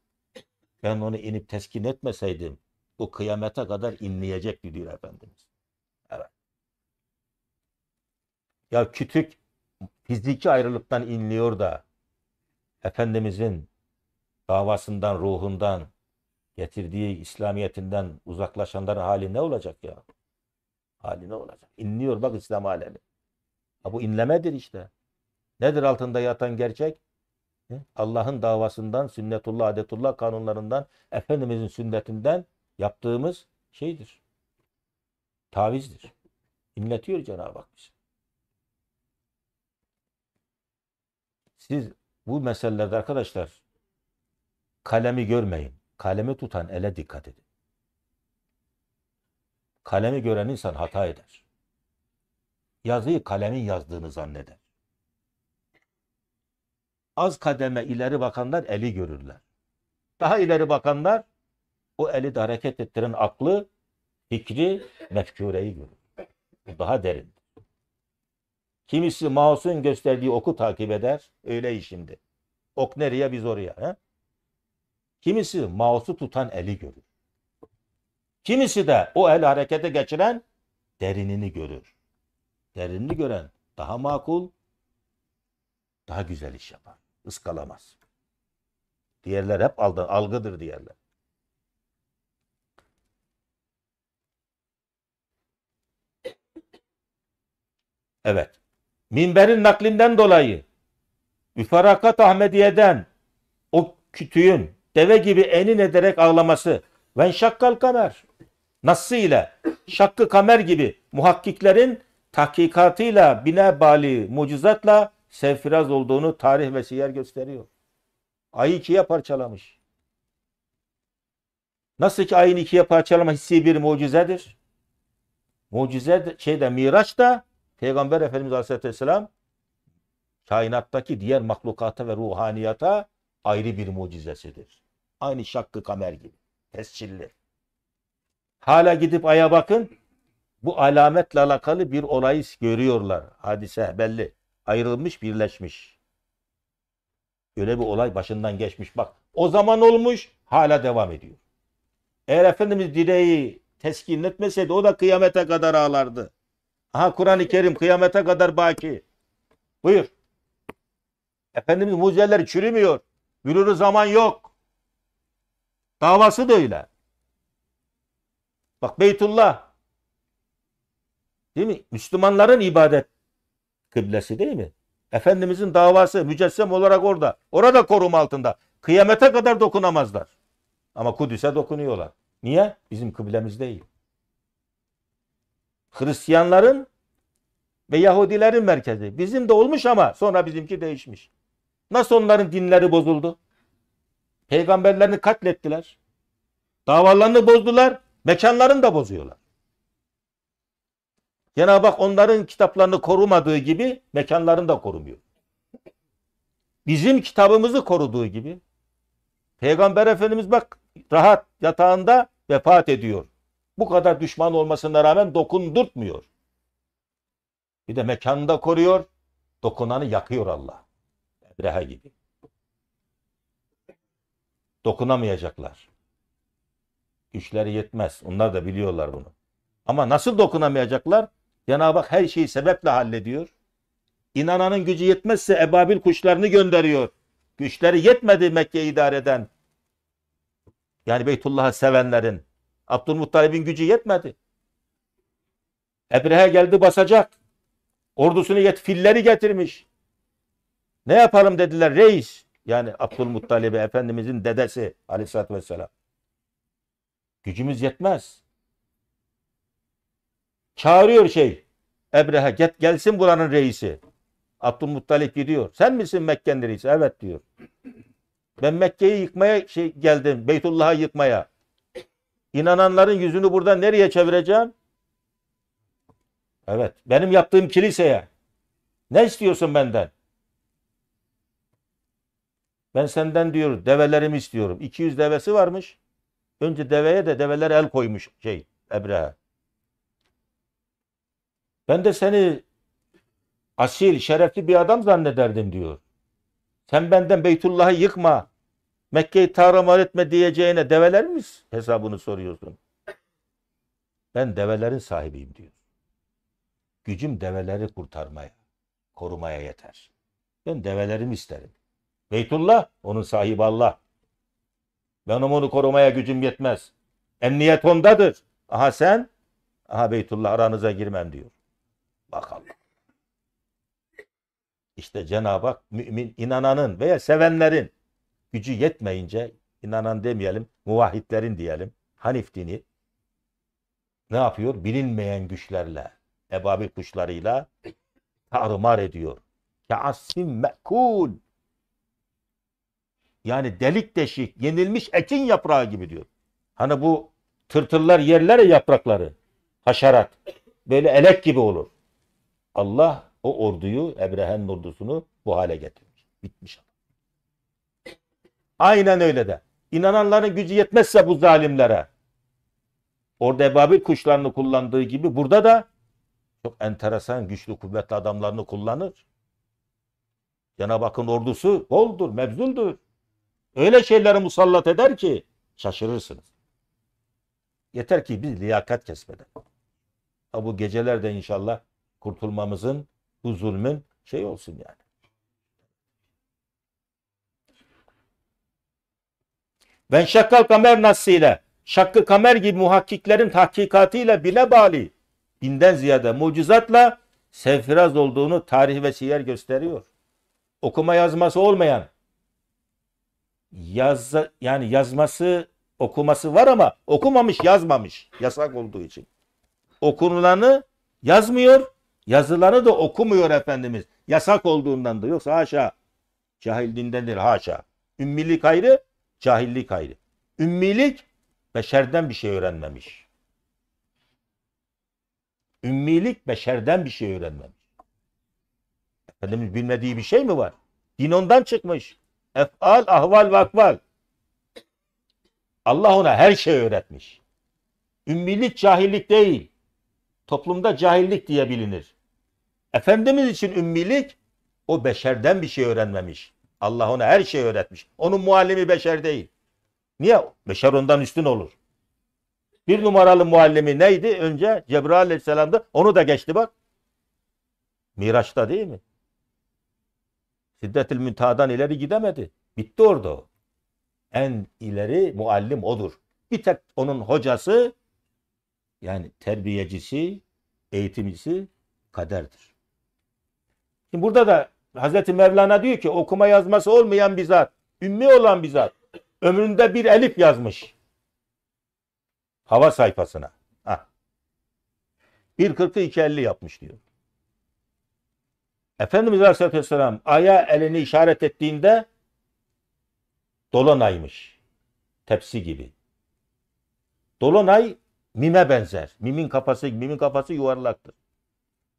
Ben onu inip teskin etmeseydim bu kıyamete kadar inleyecek diyor Efendimiz. Evet. Ya kütük fiziki ayrılıktan inliyor da Efendimizin davasından, ruhundan, getirdiği İslamiyetinden uzaklaşanların hali ne olacak ya? Hali ne olacak? İnliyor bak İslam alemi. Ha bu inlemedir işte. Nedir altında yatan gerçek? Allah'ın davasından, sünnetullah, adetullah kanunlarından, Efendimizin sünnetinden yaptığımız şeydir. Tavizdir. İmletiyor Cenab-ı Hak bizi. Siz bu meselelerde arkadaşlar kalemi görmeyin. Kalemi tutan ele dikkat edin. Kalemi gören insan hata eder. Yazıyı kalemin yazdığını zanneder. Az kademe ileri bakanlar eli görürler. Daha ileri bakanlar o eli de hareket ettiren aklı, fikri, mefkureyi görür. Bu daha derin. Kimisi mouse'un gösterdiği oku takip eder. Öyle şimdi. Ok nereye biz oraya. He? Kimisi mouse'u tutan eli görür. Kimisi de o el harekete geçiren derinini görür. Derinini gören daha makul, daha güzel iş yapar. Iskalamaz. Diğerler hep algıdır diğerler. Evet. Minberin naklinden dolayı Üferakat Ahmediye'den o kütüğün deve gibi enin ederek ağlaması ve şakkal kamer nasıl ile şakkı kamer gibi muhakkiklerin tahkikatıyla bali mucizatla sefiraz olduğunu tarih ve siyer gösteriyor. Ayı ikiye parçalamış. Nasıl ki ayın ikiye parçalama hissi bir mucizedir. Mucize de, şeyde Miraç da Peygamber Efendimiz Aleyhisselam kainattaki diğer mahlukata ve ruhaniyata ayrı bir mucizesidir. Aynı şakkı kamer gibi. Tescilli. Hala gidip aya bakın. Bu alametle alakalı bir olayı görüyorlar. Hadise belli. Ayrılmış, birleşmiş. Öyle bir olay başından geçmiş. Bak o zaman olmuş, hala devam ediyor. Eğer Efendimiz direği teskin etmeseydi o da kıyamete kadar ağlardı. Aha Kur'an-ı Kerim kıyamete kadar baki. Buyur. Efendimiz mucizeler çürümüyor. Yürürü zaman yok. Davası da öyle. Bak Beytullah. Değil mi? Müslümanların ibadet kıblesi değil mi? Efendimizin davası mücessem olarak orada. Orada korum altında. Kıyamete kadar dokunamazlar. Ama Kudüs'e dokunuyorlar. Niye? Bizim kıblemiz değil. Hristiyanların ve Yahudilerin merkezi. Bizim de olmuş ama sonra bizimki değişmiş. Nasıl onların dinleri bozuldu? Peygamberlerini katlettiler. Davalarını bozdular. Mekanlarını da bozuyorlar. Cenab-ı Hak onların kitaplarını korumadığı gibi mekanlarını da korumuyor. Bizim kitabımızı koruduğu gibi Peygamber Efendimiz bak rahat yatağında vefat ediyor bu kadar düşman olmasına rağmen dokundurtmuyor. Bir de mekanda koruyor, dokunanı yakıyor Allah. Ebreha gibi. Dokunamayacaklar. Güçleri yetmez. Onlar da biliyorlar bunu. Ama nasıl dokunamayacaklar? Cenab-ı Hak her şeyi sebeple hallediyor. İnananın gücü yetmezse ebabil kuşlarını gönderiyor. Güçleri yetmedi Mekke'yi idare eden. Yani Beytullah'ı sevenlerin, Abdülmuttalib'in gücü yetmedi. Ebrehe geldi basacak. Ordusunu yet filleri getirmiş. Ne yapalım dediler reis. Yani Abdülmuttalib'e Efendimizin dedesi aleyhissalatü vesselam. Gücümüz yetmez. Çağırıyor şey. Ebrehe get, gelsin buranın reisi. Abdülmuttalip gidiyor. Sen misin Mekke'nin reisi? Evet diyor. Ben Mekke'yi yıkmaya şey geldim. Beytullah'ı yıkmaya. İnananların yüzünü burada nereye çevireceğim? Evet. Benim yaptığım kiliseye. Ne istiyorsun benden? Ben senden diyor develerimi istiyorum. 200 devesi varmış. Önce deveye de develer el koymuş şey Ebrehe. Ben de seni asil, şerefli bir adam zannederdim diyor. Sen benden Beytullah'ı yıkma. Mekke'yi tahramal etme diyeceğine develer miyiz hesabını soruyorsun. Ben develerin sahibiyim diyor. Gücüm develeri kurtarmaya, korumaya yeter. Ben develerimi isterim. Beytullah onun sahibi Allah. Ben onu korumaya gücüm yetmez. Emniyet ondadır. Aha sen, aha Beytullah aranıza girmem diyor. Bakalım. İşte Cenab-ı Hak mümin inananın veya sevenlerin gücü yetmeyince inanan demeyelim, muvahitlerin diyelim, Hanif dini ne yapıyor? Bilinmeyen güçlerle, ebabil kuşlarıyla tarumar ediyor. Keassim mekul. Yani delik deşik, yenilmiş ekin yaprağı gibi diyor. Hani bu tırtırlar yerlere yaprakları, haşerat. Böyle elek gibi olur. Allah o orduyu, Ebrehen'in ordusunu bu hale getirmiş. Bitmiş Allah. Aynen öyle de. İnananların gücü yetmezse bu zalimlere. Orada ebabil kuşlarını kullandığı gibi burada da çok enteresan güçlü kuvvetli adamlarını kullanır. Yana bakın ordusu boldur, mebzuldür. Öyle şeyleri musallat eder ki şaşırırsınız. Yeter ki biz liyakat kesmeden. Ha bu gecelerde inşallah kurtulmamızın, bu zulmün şey olsun yani. Ben şakkal kamer nasıyla, şakkı kamer gibi muhakkiklerin tahkikatıyla bile bali, binden ziyade mucizatla sefiraz olduğunu tarih ve siyer gösteriyor. Okuma yazması olmayan, yaz, yani yazması, okuması var ama okumamış, yazmamış. Yasak olduğu için. Okunulanı yazmıyor, yazılanı da okumuyor Efendimiz. Yasak olduğundan da. Yoksa haşa, cahil dindendir haşa. Ümmilik ayrı, Cahillik ayrı. Ümmilik beşerden bir şey öğrenmemiş. Ümmilik beşerden bir şey öğrenmemiş. Efendimiz bilmediği bir şey mi var? Din ondan çıkmış. Efal, ahval, vakval. Allah ona her şeyi öğretmiş. Ümmilik cahillik değil. Toplumda cahillik diye bilinir. Efendimiz için ümmilik o beşerden bir şey öğrenmemiş. Allah ona her şeyi öğretmiş. Onun muallimi beşer değil. Niye? Beşer ondan üstün olur. Bir numaralı muallimi neydi? Önce Cebrail aleyhisselamdı. Onu da geçti bak. Miraç'ta değil mi? Siddetül Müntaha'dan ileri gidemedi. Bitti orada o. En ileri muallim odur. Bir tek onun hocası yani terbiyecisi, eğitimcisi kaderdir. Şimdi burada da Hazreti Mevlana diyor ki okuma yazması olmayan bir zat, ümmi olan bir zat ömründe bir elif yazmış. Hava sayfasına. Hah. 1.40'ı 2.50 yapmış diyor. Efendimiz Aleyhisselatü Vesselam aya elini işaret ettiğinde dolanaymış. Tepsi gibi. dolanay mime benzer. Mimin kafası, mimin kafası yuvarlaktır.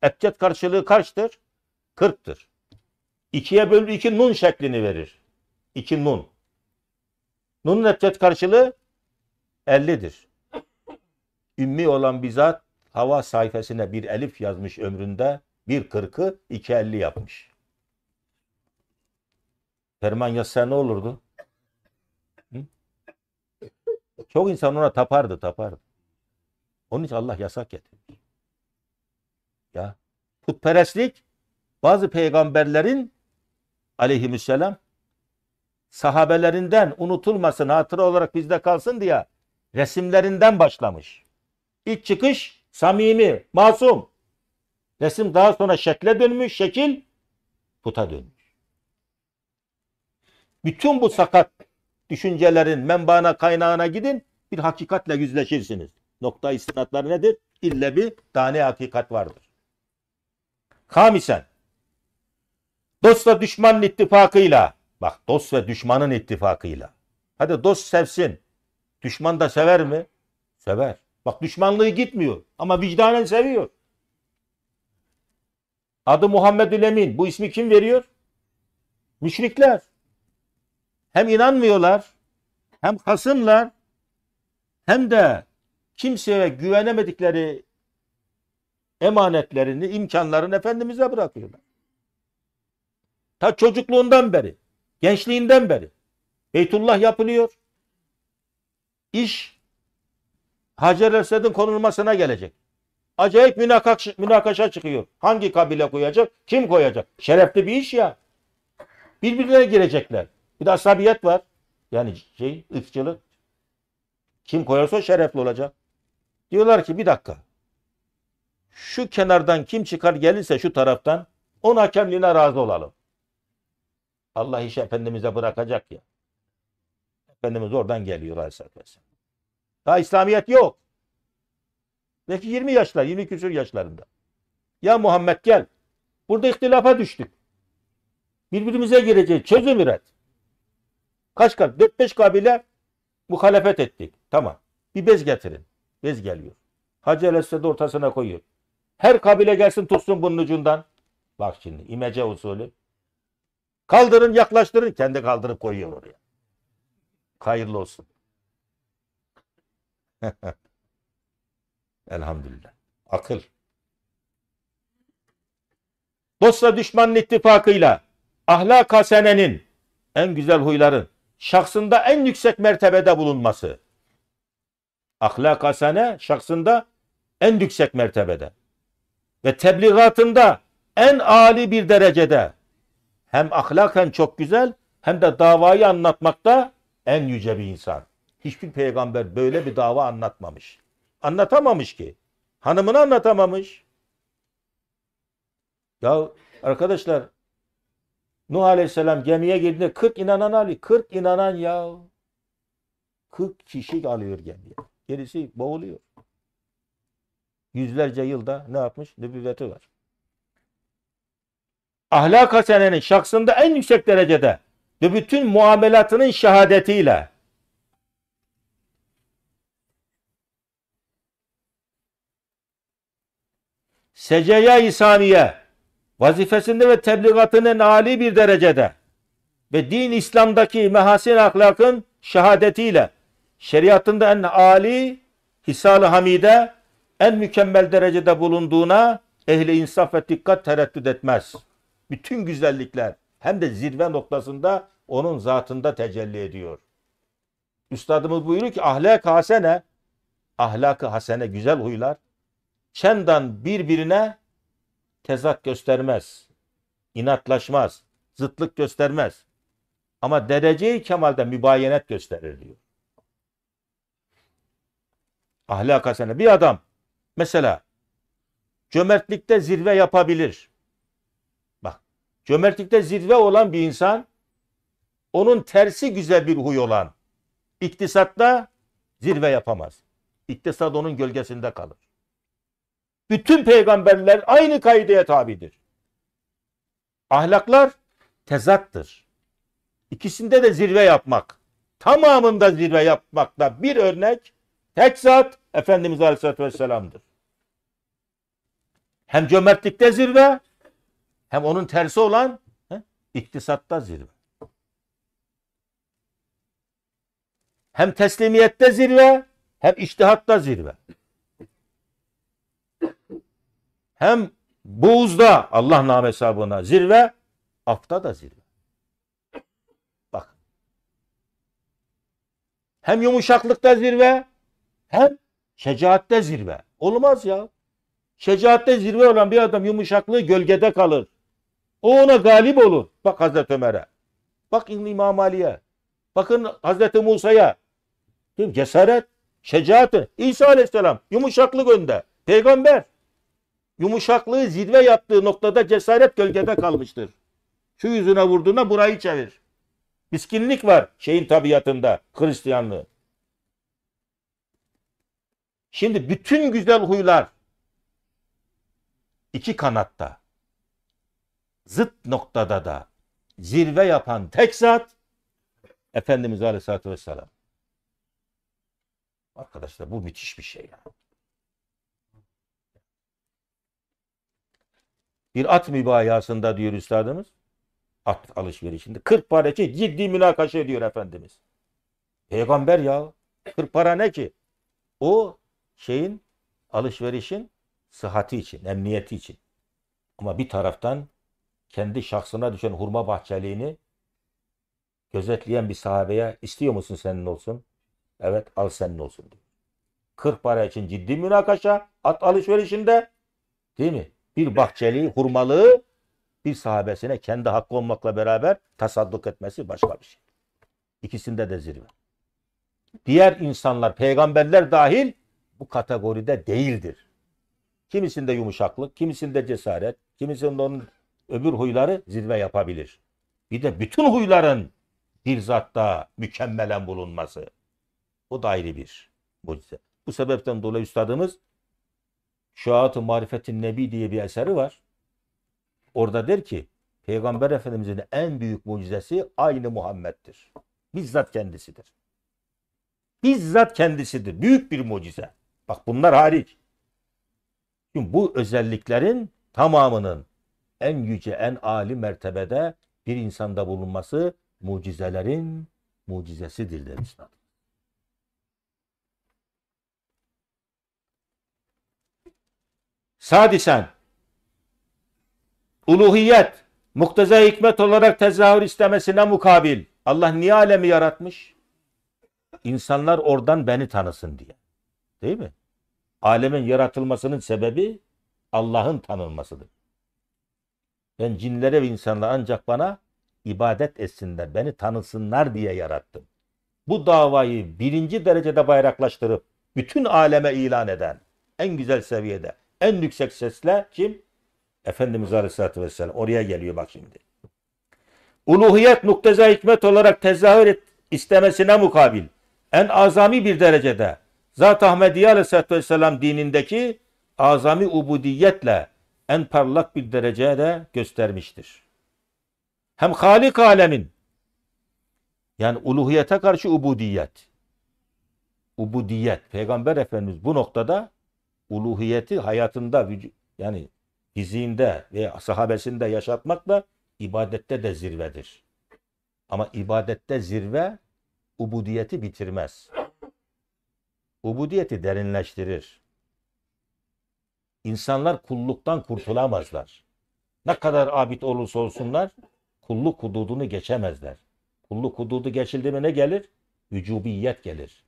Ebced karşılığı kaçtır? Kırktır. İkiye bölü iki nun şeklini verir. 2 nun. Nun nebdet karşılığı ellidir. Ümmi olan bizzat hava sayfasına bir elif yazmış ömründe. Bir kırkı iki elli yapmış. Ferman yazsa ne olurdu? Hı? Çok insan ona tapardı tapardı. Onun için Allah yasak getirmiş. Ya putperestlik bazı peygamberlerin aleyhisselam sahabelerinden unutulmasın, hatıra olarak bizde kalsın diye resimlerinden başlamış. İlk çıkış samimi, masum. Resim daha sonra şekle dönmüş, şekil puta dönmüş. Bütün bu sakat düşüncelerin menbaına, kaynağına gidin, bir hakikatle yüzleşirsiniz. Nokta istinatları nedir? İlle bir tane hakikat vardır. Kamisen, Dostla düşmanın ittifakıyla. Bak dost ve düşmanın ittifakıyla. Hadi dost sevsin. Düşman da sever mi? Sever. Bak düşmanlığı gitmiyor ama vicdanen seviyor. Adı Muhammed Emin. Bu ismi kim veriyor? Müşrikler. Hem inanmıyorlar, hem hasımlar, hem de kimseye güvenemedikleri emanetlerini, imkanlarını Efendimiz'e bırakıyorlar. Ta çocukluğundan beri, gençliğinden beri Beytullah yapılıyor. İş Hacer Esed'in konulmasına gelecek. Acayip münakaşa, münakaşa çıkıyor. Hangi kabile koyacak? Kim koyacak? Şerefli bir iş ya. Birbirine girecekler. Bir de asabiyet var. Yani şey ırkçılık. Kim koyarsa şerefli olacak. Diyorlar ki bir dakika. Şu kenardan kim çıkar gelirse şu taraftan onun hakemliğine razı olalım. Allah işi Efendimiz'e bırakacak ya. Efendimiz oradan geliyor Aleyhisselatü Vesselam. Daha İslamiyet yok. Belki 20 yaşlar, 20 küsur yaşlarında. Ya Muhammed gel. Burada ihtilafa düştük. Birbirimize gireceğiz. Çözüm üret. Kaç kat? 4-5 kabile muhalefet ettik. Tamam. Bir bez getirin. Bez geliyor. Hacı El ortasına koyuyor. Her kabile gelsin tutsun bunun ucundan. Bak şimdi imece usulü. Kaldırın yaklaştırın. Kendi kaldırıp koyuyor oraya. Hayırlı olsun. Elhamdülillah. Akıl. Dostla düşmanın ittifakıyla ahlak hasenenin en güzel huyların şahsında en yüksek mertebede bulunması. Ahlak hasene şahsında en yüksek mertebede ve tebliğatında en âli bir derecede hem ahlaken çok güzel hem de davayı anlatmakta en yüce bir insan. Hiçbir peygamber böyle bir dava anlatmamış. Anlatamamış ki. Hanımını anlatamamış. Ya arkadaşlar Nuh Aleyhisselam gemiye girdiğinde 40 inanan Ali. 40 inanan ya. 40 kişi alıyor gemiye. Gerisi boğuluyor. Yüzlerce yılda ne yapmış? Nübüvveti var ahlak hasenenin şahsında en yüksek derecede ve bütün muamelatının şehadetiyle seceye İsamiye vazifesinde ve tebligatının âli bir derecede ve din İslam'daki mehasin ahlakın şehadetiyle şeriatında en âli hisal-ı hamide en mükemmel derecede bulunduğuna ehli insaf ve dikkat tereddüt etmez.'' bütün güzellikler hem de zirve noktasında onun zatında tecelli ediyor. Üstadımız buyuruyor ki ahlak hasene, ahlakı hasene güzel huylar, çendan birbirine tezat göstermez, inatlaşmaz, zıtlık göstermez. Ama dereceyi kemalde mübayenet gösterir diyor. Ahlak hasene bir adam mesela cömertlikte zirve yapabilir. Cömertlikte zirve olan bir insan, onun tersi güzel bir huy olan, iktisatta zirve yapamaz. İktisat onun gölgesinde kalır. Bütün peygamberler aynı kaideye tabidir. Ahlaklar tezattır. İkisinde de zirve yapmak, tamamında zirve yapmakta bir örnek tek zat Efendimiz Aleyhisselatü Vesselam'dır. Hem cömertlikte zirve hem onun tersi olan he, iktisatta zirve. Hem teslimiyette zirve, hem iştihatta zirve. Hem buğuzda Allah nam hesabına zirve, afta da zirve. Bak. Hem yumuşaklıkta zirve, hem şecaatte zirve. Olmaz ya. Şecaatte zirve olan bir adam yumuşaklığı gölgede kalır. O ona galip olun. Bak Hazreti Ömer'e. Bak İmam Ali'ye. Bakın Hazreti Musa'ya. Cesaret, şecaatin. İsa Aleyhisselam yumuşaklık önde. Peygamber yumuşaklığı zirve yaptığı noktada cesaret gölgede kalmıştır. Şu yüzüne vurduğuna burayı çevir. Miskinlik var şeyin tabiatında Hristiyanlığı. Şimdi bütün güzel huylar iki kanatta zıt noktada da zirve yapan tek zat Efendimiz Aleyhisselatü Vesselam. Arkadaşlar bu müthiş bir şey ya. Bir at mübayasında diyor üstadımız. At alışverişinde. 40 para ki ciddi münakaşa ediyor Efendimiz. Peygamber ya. 40 para ne ki? O şeyin alışverişin sıhhati için, emniyeti için. Ama bir taraftan kendi şahsına düşen hurma bahçeliğini gözetleyen bir sahabeye istiyor musun senin olsun? Evet al senin olsun diyor. 40 para için ciddi münakaşa at alışverişinde değil mi? Bir bahçeliği, hurmalığı bir sahabesine kendi hakkı olmakla beraber tasadduk etmesi başka bir şey. İkisinde de zirve. Diğer insanlar, peygamberler dahil bu kategoride değildir. Kimisinde yumuşaklık, kimisinde cesaret, kimisinde onun öbür huyları zirve yapabilir. Bir de bütün huyların bir zatta mükemmelen bulunması. bu da ayrı bir mucize. Bu sebepten dolayı üstadımız Şuat-ı Marifetin Nebi diye bir eseri var. Orada der ki Peygamber Efendimizin en büyük mucizesi aynı Muhammed'dir. Bizzat kendisidir. Bizzat kendisidir. Büyük bir mucize. Bak bunlar hariç. Şimdi bu özelliklerin tamamının en yüce, en âli mertebede bir insanda bulunması mucizelerin mucizesidir demiş İslam. Sadisen, uluhiyet, mukteza hikmet olarak tezahür istemesine mukabil. Allah niye alemi yaratmış? İnsanlar oradan beni tanısın diye. Değil mi? Alemin yaratılmasının sebebi Allah'ın tanınmasıdır. Ben cinlere ve insanlara ancak bana ibadet etsinler, beni tanısınlar diye yarattım. Bu davayı birinci derecede bayraklaştırıp bütün aleme ilan eden en güzel seviyede, en yüksek sesle kim? Efendimiz Aleyhisselatü Vesselam. Oraya geliyor bak şimdi. Uluhiyet mukteza hikmet olarak tezahür et, istemesine mukabil en azami bir derecede Zat-ı Ahmediye Aleyhisselatü Vesselam dinindeki azami ubudiyetle en parlak bir dereceye de göstermiştir. Hem Halik alemin yani uluhiyete karşı ubudiyet. Ubudiyet. Peygamber Efendimiz bu noktada uluhiyeti hayatında yani fiziğinde ve sahabesinde yaşatmakla ibadette de zirvedir. Ama ibadette zirve ubudiyeti bitirmez. Ubudiyeti derinleştirir. İnsanlar kulluktan kurtulamazlar. Ne kadar abid olursa olsunlar kulluk hududunu geçemezler. Kulluk hududu geçildi mi ne gelir? Vücubiyet gelir.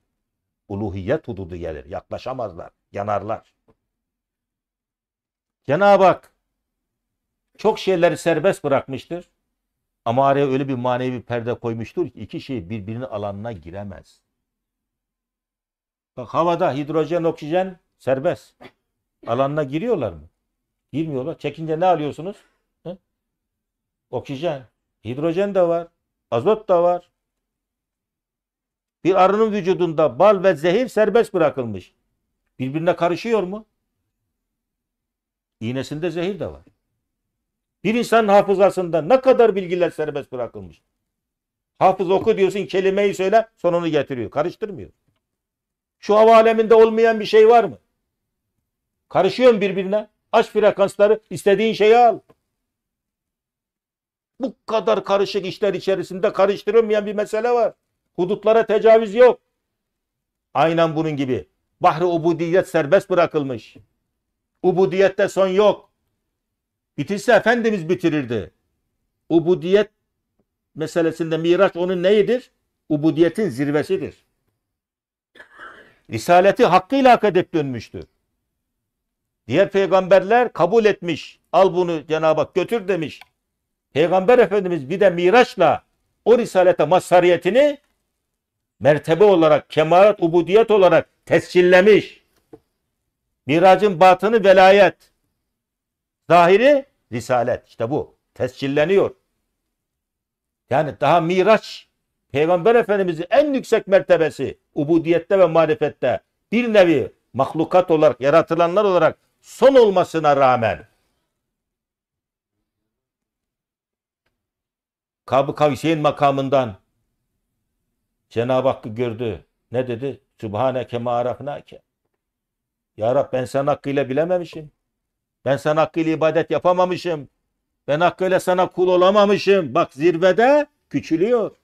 Uluhiyet hududu gelir. Yaklaşamazlar. Yanarlar. Cenab-ı Hak çok şeyleri serbest bırakmıştır. Ama araya öyle bir manevi perde koymuştur ki iki şey birbirinin alanına giremez. Bak havada hidrojen, oksijen serbest. Alanına giriyorlar mı? Girmiyorlar. Çekince ne alıyorsunuz? Hı? Oksijen. Hidrojen de var. Azot da var. Bir arının vücudunda bal ve zehir serbest bırakılmış. Birbirine karışıyor mu? İğnesinde zehir de var. Bir insanın hafızasında ne kadar bilgiler serbest bırakılmış. Hafız oku diyorsun kelimeyi söyle sonunu getiriyor. Karıştırmıyor. Şu hava aleminde olmayan bir şey var mı? Karışıyorsun birbirine. Aç frekansları istediğin şeyi al. Bu kadar karışık işler içerisinde karıştırılmayan bir mesele var. Hudutlara tecavüz yok. Aynen bunun gibi. Bahri ubudiyet serbest bırakılmış. Ubudiyette son yok. Bitirse Efendimiz bitirirdi. Ubudiyet meselesinde miraç onun neyidir? Ubudiyetin zirvesidir. Risaleti hakkıyla hak edip dönmüştür. Diğer peygamberler kabul etmiş. Al bunu Cenab-ı Hak götür demiş. Peygamber Efendimiz bir de Miraç'la o risalete mazhariyetini mertebe olarak, kemalat, ubudiyet olarak tescillemiş. Miracın batını velayet. Zahiri risalet. İşte bu. Tescilleniyor. Yani daha Miraç Peygamber Efendimiz'in en yüksek mertebesi ubudiyette ve marifette bir nevi mahlukat olarak, yaratılanlar olarak son olmasına rağmen Kabı Kavseyn makamından Cenab-ı Hakk'ı gördü. Ne dedi? Sübhaneke ma Ya Rab ben sen hakkıyla bilememişim. Ben sen hakkıyla ibadet yapamamışım. Ben hakkıyla sana kul olamamışım. Bak zirvede küçülüyor.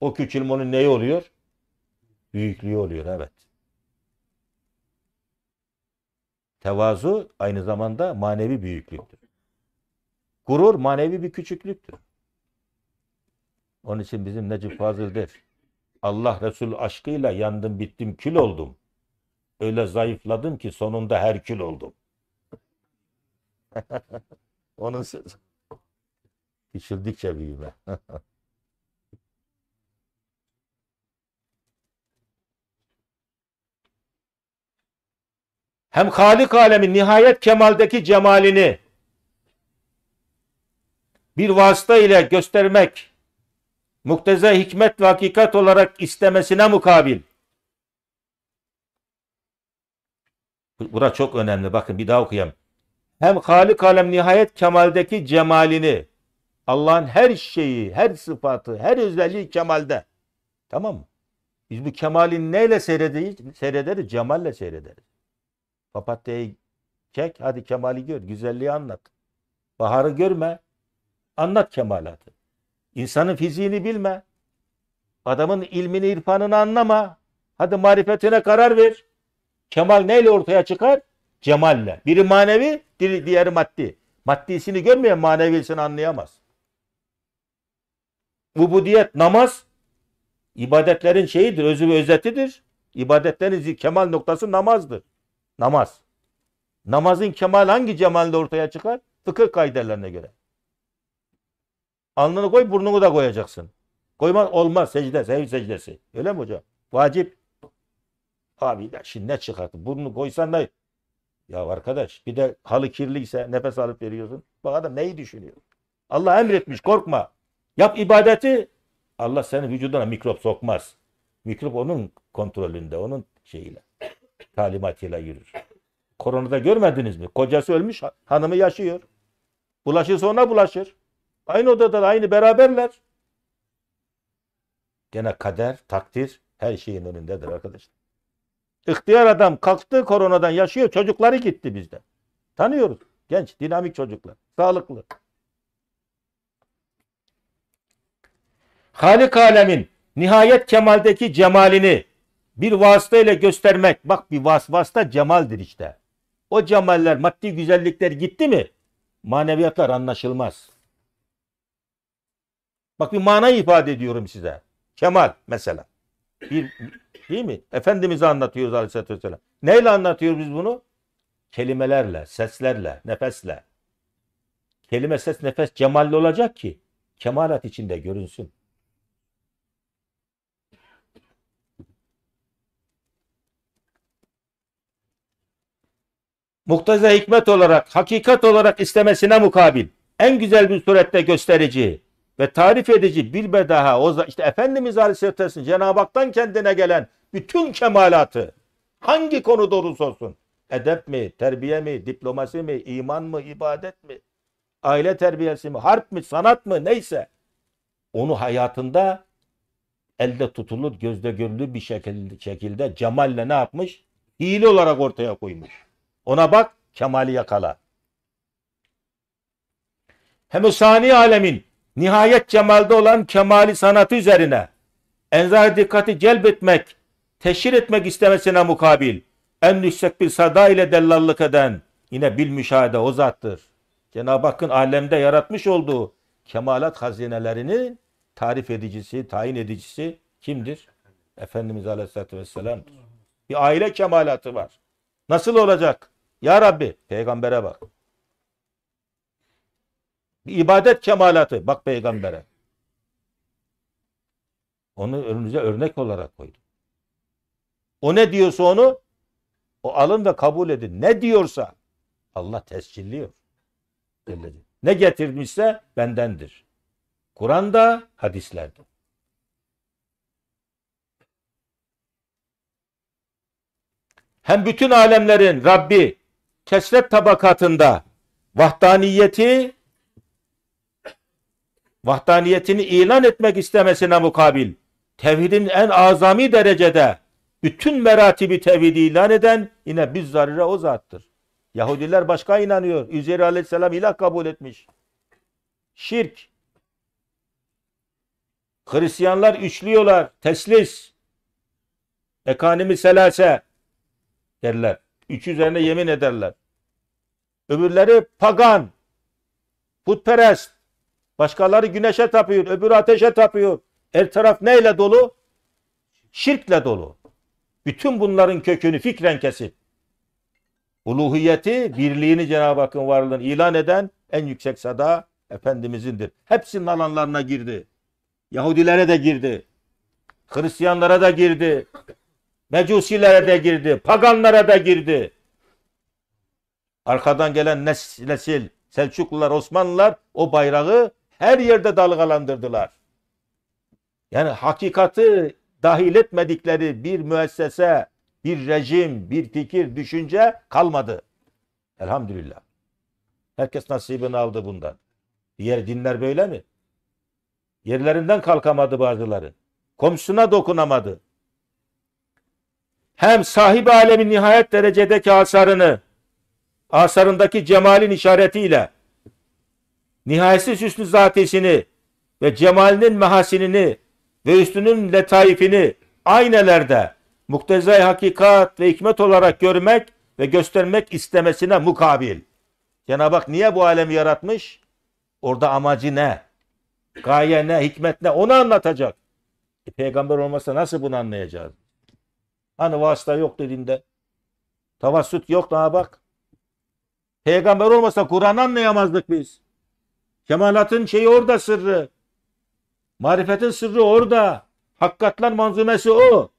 O küçülmenin neyi oluyor? Büyüklüğü oluyor evet. Tevazu aynı zamanda manevi büyüklüktür. Gurur manevi bir küçüklüktür. Onun için bizim Necip Fazıl der. Allah Resul aşkıyla yandım bittim kül oldum. Öyle zayıfladım ki sonunda herkül oldum. Onun sözü. Küçüldükçe büyüme. hem Halik alemin nihayet kemaldeki cemalini bir vasıta ile göstermek mukteza hikmet ve hakikat olarak istemesine mukabil. Bura çok önemli. Bakın bir daha okuyayım. Hem Halik alem nihayet kemaldeki cemalini Allah'ın her şeyi, her sıfatı, her özelliği kemalde. Tamam mı? Biz bu kemali neyle seyrederiz? Seyrederiz, cemalle seyrederiz. Papatya'yı çek. Hadi Kemal'i gör. Güzelliği anlat. Baharı görme. Anlat kemalatı. İnsanın fiziğini bilme. Adamın ilmini, irfanını anlama. Hadi marifetine karar ver. Kemal neyle ortaya çıkar? Cemalle. Biri manevi, diğeri maddi. Maddisini görmeyen manevisini anlayamaz. Ubudiyet, namaz ibadetlerin şeyidir, özü ve özetidir. İbadetlerin kemal noktası namazdır. Namaz. Namazın kemal hangi cemalde ortaya çıkar? Fıkıh kaidelerine göre. Alnını koy burnunu da koyacaksın. Koyma olmaz secde, sev secdesi. Öyle mi hocam? Vacip. Abi ya şimdi ne çıkarttı? Burnunu koysan da ya arkadaş bir de halı kirliyse nefes alıp veriyorsun. Bak adam neyi düşünüyor? Allah emretmiş korkma. Yap ibadeti. Allah senin vücuduna mikrop sokmaz. Mikrop onun kontrolünde, onun şeyiyle talimatıyla yürür. Koronada görmediniz mi? Kocası ölmüş, hanımı yaşıyor. Bulaşırsa ona bulaşır. Aynı odada da aynı beraberler. Gene kader, takdir her şeyin önündedir arkadaşlar. İhtiyar adam kalktı koronadan yaşıyor. Çocukları gitti bizde. Tanıyoruz. Genç, dinamik çocuklar. Sağlıklı. Halik alemin nihayet kemaldeki cemalini bir vasıta ile göstermek. Bak bir vas vasıta cemaldir işte. O cemaller, maddi güzellikler gitti mi? Maneviyatlar anlaşılmaz. Bak bir mana ifade ediyorum size. Kemal mesela. Bir, değil mi? Efendimiz'i anlatıyoruz Aleyhisselatü Vesselam. Neyle anlatıyoruz biz bunu? Kelimelerle, seslerle, nefesle. Kelime, ses, nefes cemalli olacak ki kemalat içinde görünsün. Muktaza hikmet olarak, hakikat olarak istemesine mukabil en güzel bir surette gösterici ve tarif edici bir bedaha o işte Efendimiz Aleyhisselatü Vesselam Cenab-ı Hak'tan kendine gelen bütün kemalatı hangi konuda olursa olsun edep mi, terbiye mi, diplomasi mi, iman mı, ibadet mi, aile terbiyesi mi, harp mi, sanat mı neyse onu hayatında elde tutulur, gözde görülür bir şekilde, şekilde cemalle ne yapmış? Hile olarak ortaya koymuş. Ona bak, kemali yakala. Hem sani alemin nihayet cemalde olan kemali sanatı üzerine enzar dikkati celbetmek, teşhir etmek istemesine mukabil en yüksek bir sada ile dellallık eden yine bil müşahede o zattır. Cenab-ı Hakk'ın alemde yaratmış olduğu kemalat hazinelerini tarif edicisi, tayin edicisi kimdir? Efendimiz Aleyhisselatü Vesselam'dır. Bir aile kemalatı var. Nasıl olacak? Ya Rabbi peygambere bak. Bir ibadet kemalatı bak peygambere. Onu önünüze örnek olarak koydum. O ne diyorsa onu o alın ve kabul edin. Ne diyorsa Allah tescilliyor. Ne getirmişse bendendir. Kur'an'da, hadislerde. Hem bütün alemlerin Rabbi keşref tabakatında vahdaniyeti vahdaniyetini ilan etmek istemesine mukabil tevhidin en azami derecede bütün meratibi tevhidi ilan eden yine biz zarire o zattır. Yahudiler başka inanıyor. Üzeri aleyhisselam ilah kabul etmiş. Şirk. Hristiyanlar üçlüyorlar. Teslis. Ekanimi selase derler iki üzerine yemin ederler. Öbürleri pagan, putperest. Başkaları güneşe tapıyor, öbürü ateşe tapıyor. Her taraf neyle dolu? Şirkle dolu. Bütün bunların kökünü fikren kesip, Uluhiyeti, birliğini Cenab-ı Hakk'ın varlığını ilan eden en yüksek sada Efendimiz'indir. Hepsinin alanlarına girdi. Yahudilere de girdi. Hristiyanlara da girdi. Mecusilere de girdi. Paganlara da girdi. Arkadan gelen nesil, nesil Selçuklular, Osmanlılar o bayrağı her yerde dalgalandırdılar. Yani hakikati dahil etmedikleri bir müessese, bir rejim, bir fikir, düşünce kalmadı. Elhamdülillah. Herkes nasibini aldı bundan. Diğer dinler böyle mi? Yerlerinden kalkamadı bazıları. Komşusuna dokunamadı hem sahibi alemin nihayet derecedeki asarını asarındaki cemalin işaretiyle nihayetsiz hüsnü zatisini ve cemalinin mehasinini ve üstünün letaifini aynelerde muktezai hakikat ve hikmet olarak görmek ve göstermek istemesine mukabil. Cenab-ı Hak niye bu alemi yaratmış? Orada amacı ne? Gaye ne? Hikmet ne? Onu anlatacak. E, peygamber olmasa nasıl bunu anlayacağız? Hani vasıta yok dediğinde. Tavassut yok daha bak. Peygamber olmasa Kur'an anlayamazdık biz. Kemalatın şeyi orada sırrı. Marifetin sırrı orada. Hakikatler manzumesi o.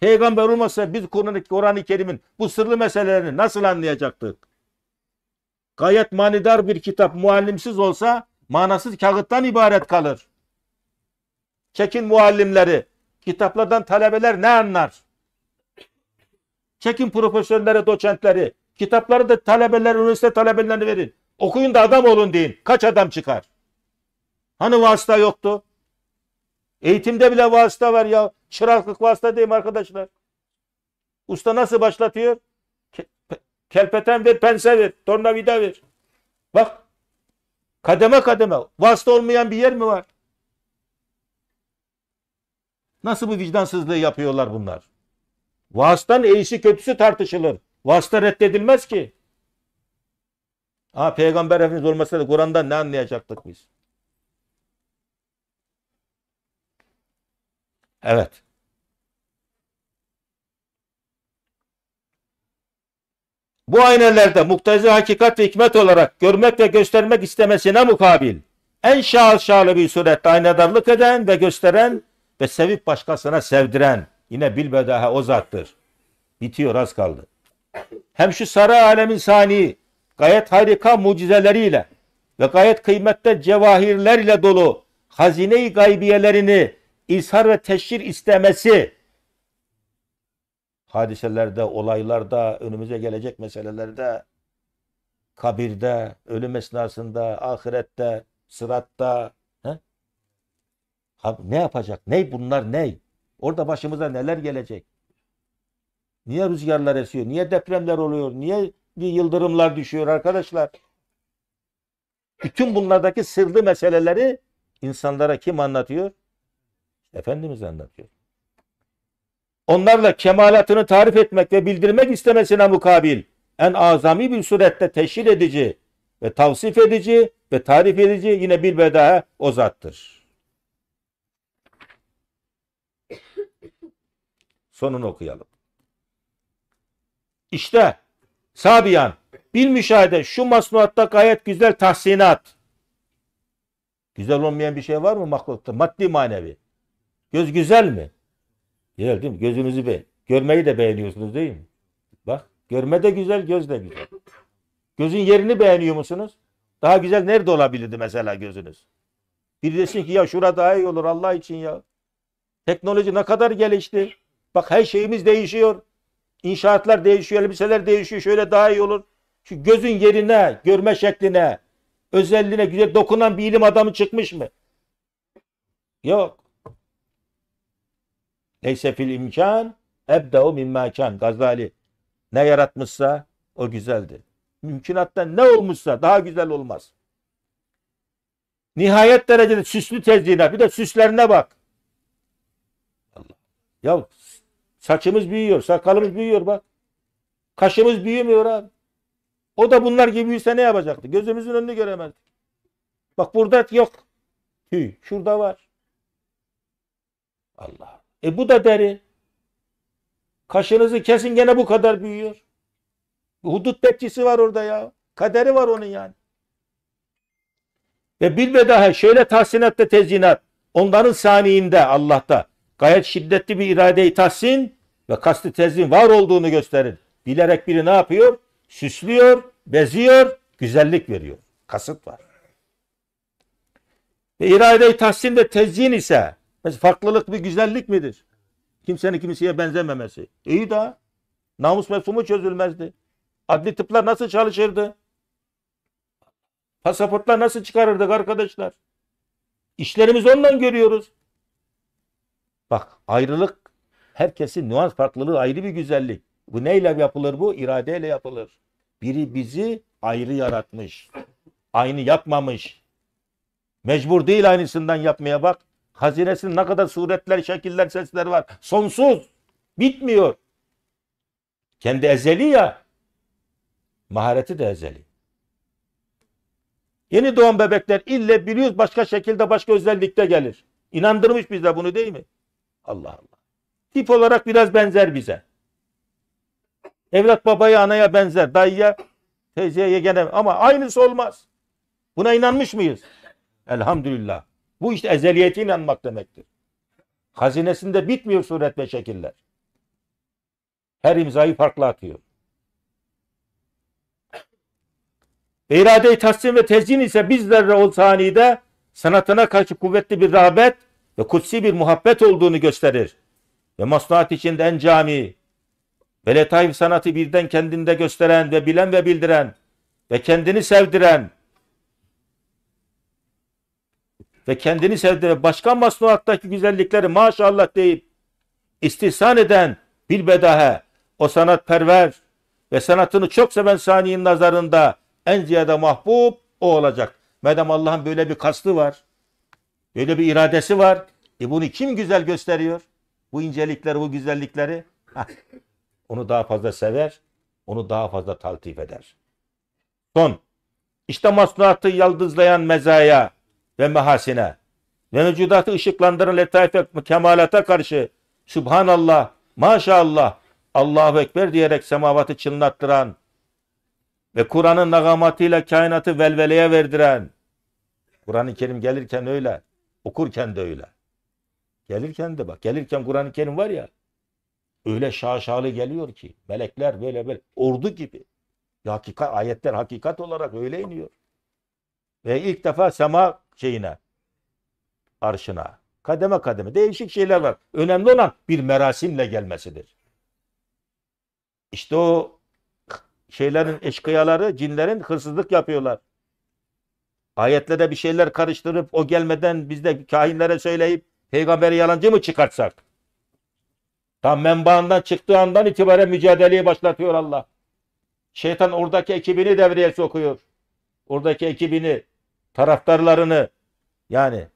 Peygamber olmasa biz Kur'an-ı Kur Kerim'in bu sırlı meselelerini nasıl anlayacaktık? Gayet manidar bir kitap muallimsiz olsa manasız kağıttan ibaret kalır. Çekin muallimleri. Kitaplardan talebeler ne anlar? Çekin profesörlere, doçentleri. Kitapları da talebeler, üniversite talebelerine verin. Okuyun da adam olun deyin. Kaç adam çıkar? Hani vasıta yoktu? Eğitimde bile vasıta var ya. Çıraklık vasıta diyeyim arkadaşlar? Usta nasıl başlatıyor? kelpeten ver, pense ver, tornavida ver. Bak. Kademe kademe. Vasıta olmayan bir yer mi var? Nasıl bu vicdansızlığı yapıyorlar bunlar? Vaas'tan iyisi kötüsü tartışılır. Vaas'ta reddedilmez ki. Ha, Peygamber Efendimiz olmasaydı Kur'an'dan ne anlayacaktık biz? Evet. Bu aynelerde muktezi hakikat ve hikmet olarak görmek ve göstermek istemesine mukabil en şahıl şahlı bir surette aynadarlık eden ve gösteren ve sevip başkasına sevdiren Yine bilbedaha o zattır. Bitiyor az kaldı. Hem şu sarı alemin sani gayet harika mucizeleriyle ve gayet kıymette cevahirlerle dolu hazine-i gaybiyelerini izhar ve teşhir istemesi hadiselerde, olaylarda, önümüze gelecek meselelerde, kabirde, ölüm esnasında, ahirette, sıratta he? ne yapacak? Ney? bunlar ney? Orada başımıza neler gelecek? Niye rüzgarlar esiyor? Niye depremler oluyor? Niye bir yıldırımlar düşüyor arkadaşlar? Bütün bunlardaki sırlı meseleleri insanlara kim anlatıyor? Efendimiz anlatıyor. Onlarla kemalatını tarif etmek ve bildirmek istemesine mukabil en azami bir surette teşhir edici ve tavsif edici ve tarif edici yine bilbedahe o zattır. Sonunu okuyalım. İşte Sabiyan bil müşahede şu masnuatta gayet güzel tahsinat. Güzel olmayan bir şey var mı mahlukta? Maddi manevi. Göz güzel mi? Güzel değil mi? Gözünüzü be. Görmeyi de beğeniyorsunuz değil mi? Bak görme de güzel, göz de güzel. Gözün yerini beğeniyor musunuz? Daha güzel nerede olabilirdi mesela gözünüz? Bir desin ki ya şura daha iyi olur Allah için ya. Teknoloji ne kadar gelişti. Bak her şeyimiz değişiyor. İnşaatlar değişiyor, elbiseler değişiyor. Şöyle daha iyi olur. Şu gözün yerine, görme şekline, özelliğine güzel dokunan bir ilim adamı çıkmış mı? Yok. Neyse fil imkan ebdeu mimma kan. Gazali ne yaratmışsa o güzeldi. Mümkünatta ne olmuşsa daha güzel olmaz. Nihayet derecede süslü tezliğine bir de süslerine bak. Allah. Ya Saçımız büyüyor, sakalımız büyüyor bak. Kaşımız büyümüyor abi. O da bunlar gibi büyüse ne yapacaktı? Gözümüzün önünü göremezdik. Bak burada yok. Tüy. Şurada var. Allah. E bu da deri. Kaşınızı kesin gene bu kadar büyüyor. Hudut bekçisi var orada ya. Kaderi var onun yani. Ve daha şöyle tahsinatta tezinat. Onların saniyinde Allah'ta. Gayet şiddetli bir iradeyi i tahsin ve kasti tezin var olduğunu gösterin. Bilerek biri ne yapıyor? Süslüyor, beziyor, güzellik veriyor. Kasıt var. Ve irade-i tahsin de tezyin ise mesela farklılık bir güzellik midir? Kimsenin kimseye benzememesi. İyi da namus mefhumu çözülmezdi. Adli tıplar nasıl çalışırdı? Pasaportlar nasıl çıkarırdık arkadaşlar? İşlerimiz ondan görüyoruz. Bak ayrılık herkesin nüans farklılığı ayrı bir güzellik. Bu neyle yapılır bu? İradeyle yapılır. Biri bizi ayrı yaratmış. Aynı yapmamış. Mecbur değil aynısından yapmaya bak. Hazinesinde ne kadar suretler, şekiller, sesler var. Sonsuz. Bitmiyor. Kendi ezeli ya. Mahareti de ezeli. Yeni doğan bebekler ille biliyoruz başka şekilde başka özellikte gelir. İnandırmış bize bunu değil mi? Allah Allah. Tip olarak biraz benzer bize. Evlat babaya, anaya benzer. Dayıya, teyzeye gene ama aynısı olmaz. Buna inanmış mıyız? Elhamdülillah. Bu işte ezeliyete inanmak demektir. Hazinesinde bitmiyor suret ve şekiller. Her imzayı farklı atıyor. irade-i tasdim ve tezcin ise bizlerle ol saniyede sanatına karşı kuvvetli bir rağbet ve kutsi bir muhabbet olduğunu gösterir. Ve maslahat içinde en cami ve letaif sanatı birden kendinde gösteren ve bilen ve bildiren ve kendini sevdiren ve kendini sevdiren başka masnuattaki güzellikleri maşallah deyip istihsan eden bir bilbedahe o sanat perver ve sanatını çok seven saniyin nazarında en ziyade mahbub o olacak. Madem Allah'ın böyle bir kastı var. Böyle bir iradesi var. E bunu kim güzel gösteriyor? Bu incelikleri, bu güzellikleri. Onu daha fazla sever. Onu daha fazla taltif eder. Son. İşte masnuatı yaldızlayan mezaya ve mehasine ve mevcudatı ışıklandıran letaife kemalata karşı Subhanallah, maşallah, Allahu Ekber diyerek semavatı çınlattıran ve Kur'an'ın nagamatıyla kainatı velveleye verdiren Kur'an-ı Kerim gelirken öyle Okurken de öyle. Gelirken de bak. Gelirken Kur'an-ı Kerim var ya. Öyle şaşalı geliyor ki. Melekler böyle böyle. Ordu gibi. hakikat, ayetler hakikat olarak öyle iniyor. Ve ilk defa sema şeyine. Arşına. Kademe kademe. Değişik şeyler var. Önemli olan bir merasimle gelmesidir. İşte o şeylerin eşkıyaları, cinlerin hırsızlık yapıyorlar. Ayetlere bir şeyler karıştırıp o gelmeden biz de kahinlere söyleyip peygamberi yalancı mı çıkartsak? Tam menbaından çıktığı andan itibaren mücadeleyi başlatıyor Allah. Şeytan oradaki ekibini devreye sokuyor. Oradaki ekibini, taraftarlarını yani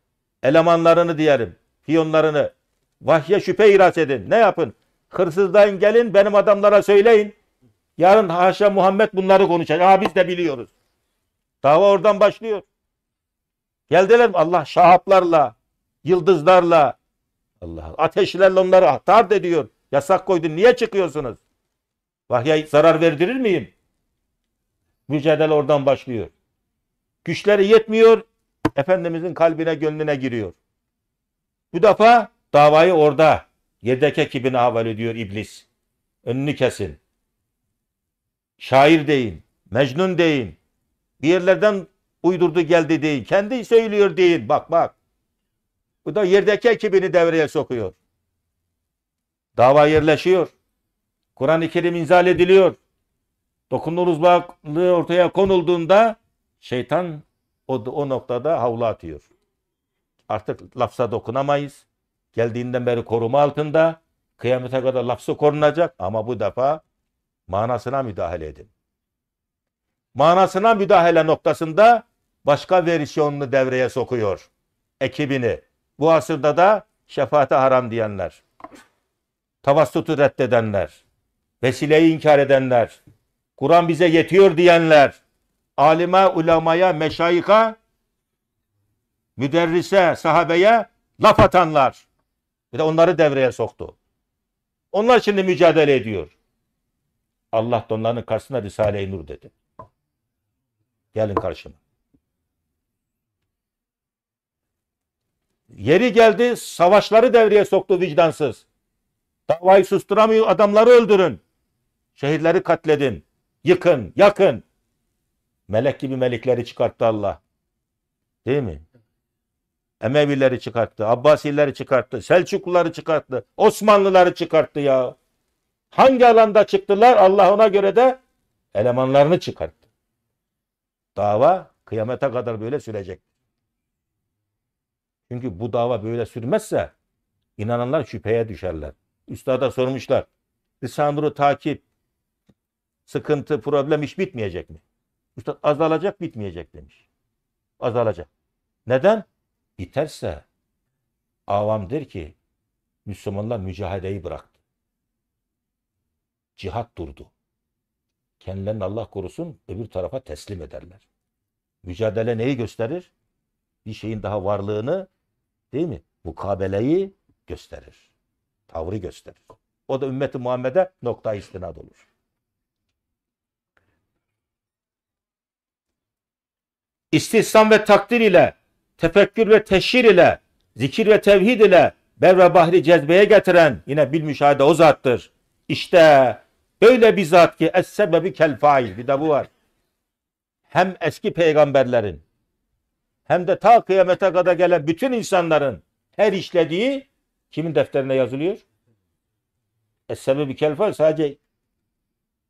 elemanlarını diyelim, piyonlarını vahye şüphe iras edin. Ne yapın? Hırsızdan gelin benim adamlara söyleyin. Yarın haşa Muhammed bunları konuşacak. Aa biz de biliyoruz. Dava oradan başlıyor. Geldiler Allah şahaplarla, yıldızlarla, Allah ateşlerle onları atar ediyor. Yasak koydu, niye çıkıyorsunuz? Vahya zarar verdirir miyim? Mücadele oradan başlıyor. Güçleri yetmiyor. Efendimizin kalbine gönlüne giriyor. Bu defa davayı orada yerdeki ekibine havale ediyor iblis. Önünü kesin. Şair deyin. Mecnun deyin. Bir yerlerden uydurdu geldi değil. Kendi söylüyor değil. Bak bak. Bu da yerdeki ekibini devreye sokuyor. Dava yerleşiyor. Kur'an-ı Kerim inzal ediliyor. Dokunulur uzaklığı ortaya konulduğunda şeytan o, o noktada havlu atıyor. Artık lafza dokunamayız. Geldiğinden beri koruma altında. Kıyamete kadar lafzı korunacak ama bu defa manasına müdahale edin manasına müdahale noktasında başka versiyonunu devreye sokuyor. Ekibini. Bu asırda da şefaate haram diyenler, tavassutu reddedenler, vesileyi inkar edenler, Kur'an bize yetiyor diyenler, alime, ulamaya meşayika, müderrise, sahabeye laf atanlar. Bir de onları devreye soktu. Onlar şimdi mücadele ediyor. Allah da onların karşısına Risale-i Nur dedi. Gelin karşıma. Yeri geldi savaşları devreye soktu vicdansız. Davayı susturamıyor adamları öldürün. Şehirleri katledin. Yıkın, yakın. Melek gibi melikleri çıkarttı Allah. Değil mi? Emevileri çıkarttı, Abbasileri çıkarttı, Selçukluları çıkarttı, Osmanlıları çıkarttı ya. Hangi alanda çıktılar? Allah ona göre de elemanlarını çıkarttı. Dava kıyamete kadar böyle sürecek. Çünkü bu dava böyle sürmezse inananlar şüpheye düşerler. Üstada sormuşlar. risale takip, sıkıntı, problem hiç bitmeyecek mi? Üstad azalacak bitmeyecek demiş. Azalacak. Neden? Biterse avam ki Müslümanlar mücadeleyi bıraktı. Cihat durdu kendilerini Allah korusun öbür tarafa teslim ederler. Mücadele neyi gösterir? Bir şeyin daha varlığını değil mi? Mukabeleyi gösterir. Tavrı gösterir. O da ümmeti Muhammed'e nokta istinad olur. İstihsan ve takdir ile, tefekkür ve teşhir ile, zikir ve tevhid ile Bevre Bahri cezbeye getiren yine bil müşahede o zattır. İşte Böyle bir zat ki es sebebi kel fail. Bir de bu var. Hem eski peygamberlerin hem de ta kıyamete kadar gelen bütün insanların her işlediği kimin defterine yazılıyor? Es sebebi kel fail sadece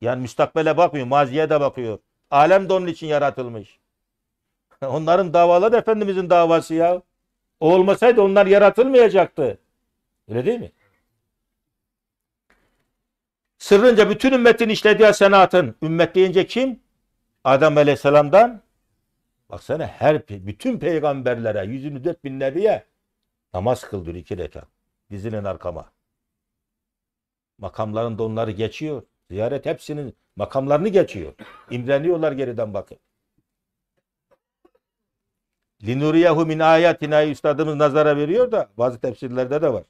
yani müstakbele bakmıyor, maziye de bakıyor. Alem de onun için yaratılmış. Onların davaları da Efendimizin davası ya. O olmasaydı onlar yaratılmayacaktı. Öyle değil mi? Sırrınca bütün ümmetin işlediği senatın. Ümmet deyince kim? Adem Aleyhisselam'dan. Baksana her bütün peygamberlere yüzünü dört binleriye namaz kıldır iki rekat. Dizinin arkama. Makamlarında onları geçiyor. Ziyaret hepsinin makamlarını geçiyor. İmreniyorlar geriden bakın. Linuriyahu min ayatina üstadımız nazara veriyor da bazı tefsirlerde de var.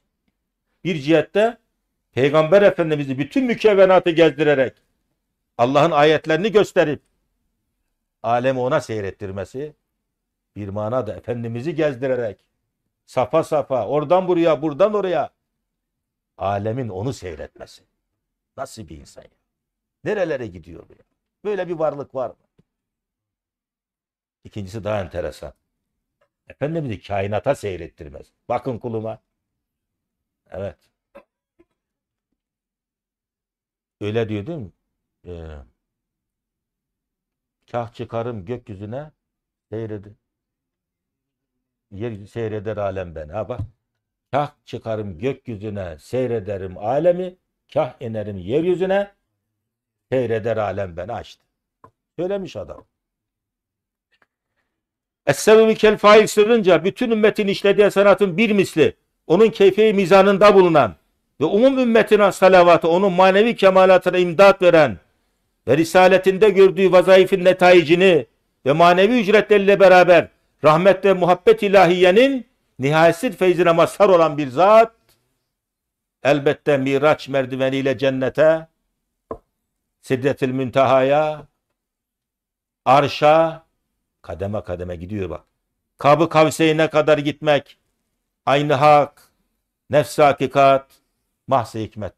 Bir cihette Peygamber Efendimiz'i bütün mükevvenatı gezdirerek Allah'ın ayetlerini gösterip alemi ona seyrettirmesi bir manada Efendimiz'i gezdirerek safa safa oradan buraya buradan oraya alemin onu seyretmesi. Nasıl bir insan ya? Nerelere gidiyor bu ya? Böyle bir varlık var mı? İkincisi daha enteresan. Efendimiz'i kainata seyrettirmez. Bakın kuluma. Evet. Öyle diyor değil mi? Ee, kah çıkarım gökyüzüne seyredi. Yer seyreder alem ben. Ha bak. Kah çıkarım gökyüzüne seyrederim alemi. Kah inerim yeryüzüne seyreder alem beni Açtı. Söylemiş adam. Es-sebebi kel fail sırrınca bütün ümmetin işlediği sanatın bir misli, onun keyfi mizanında bulunan, ve umum ümmetine salavatı, onun manevi kemalatına imdat veren ve risaletinde gördüğü vazaifin netayicini ve manevi ücretleriyle beraber rahmet ve muhabbet ilahiyenin nihayetsiz feyzine mazhar olan bir zat elbette miraç merdiveniyle cennete Sidretil Münteha'ya arşa kademe kademe gidiyor bak. Kabı kavseyine kadar gitmek aynı hak, nefs hakikat, Mahse hikmet.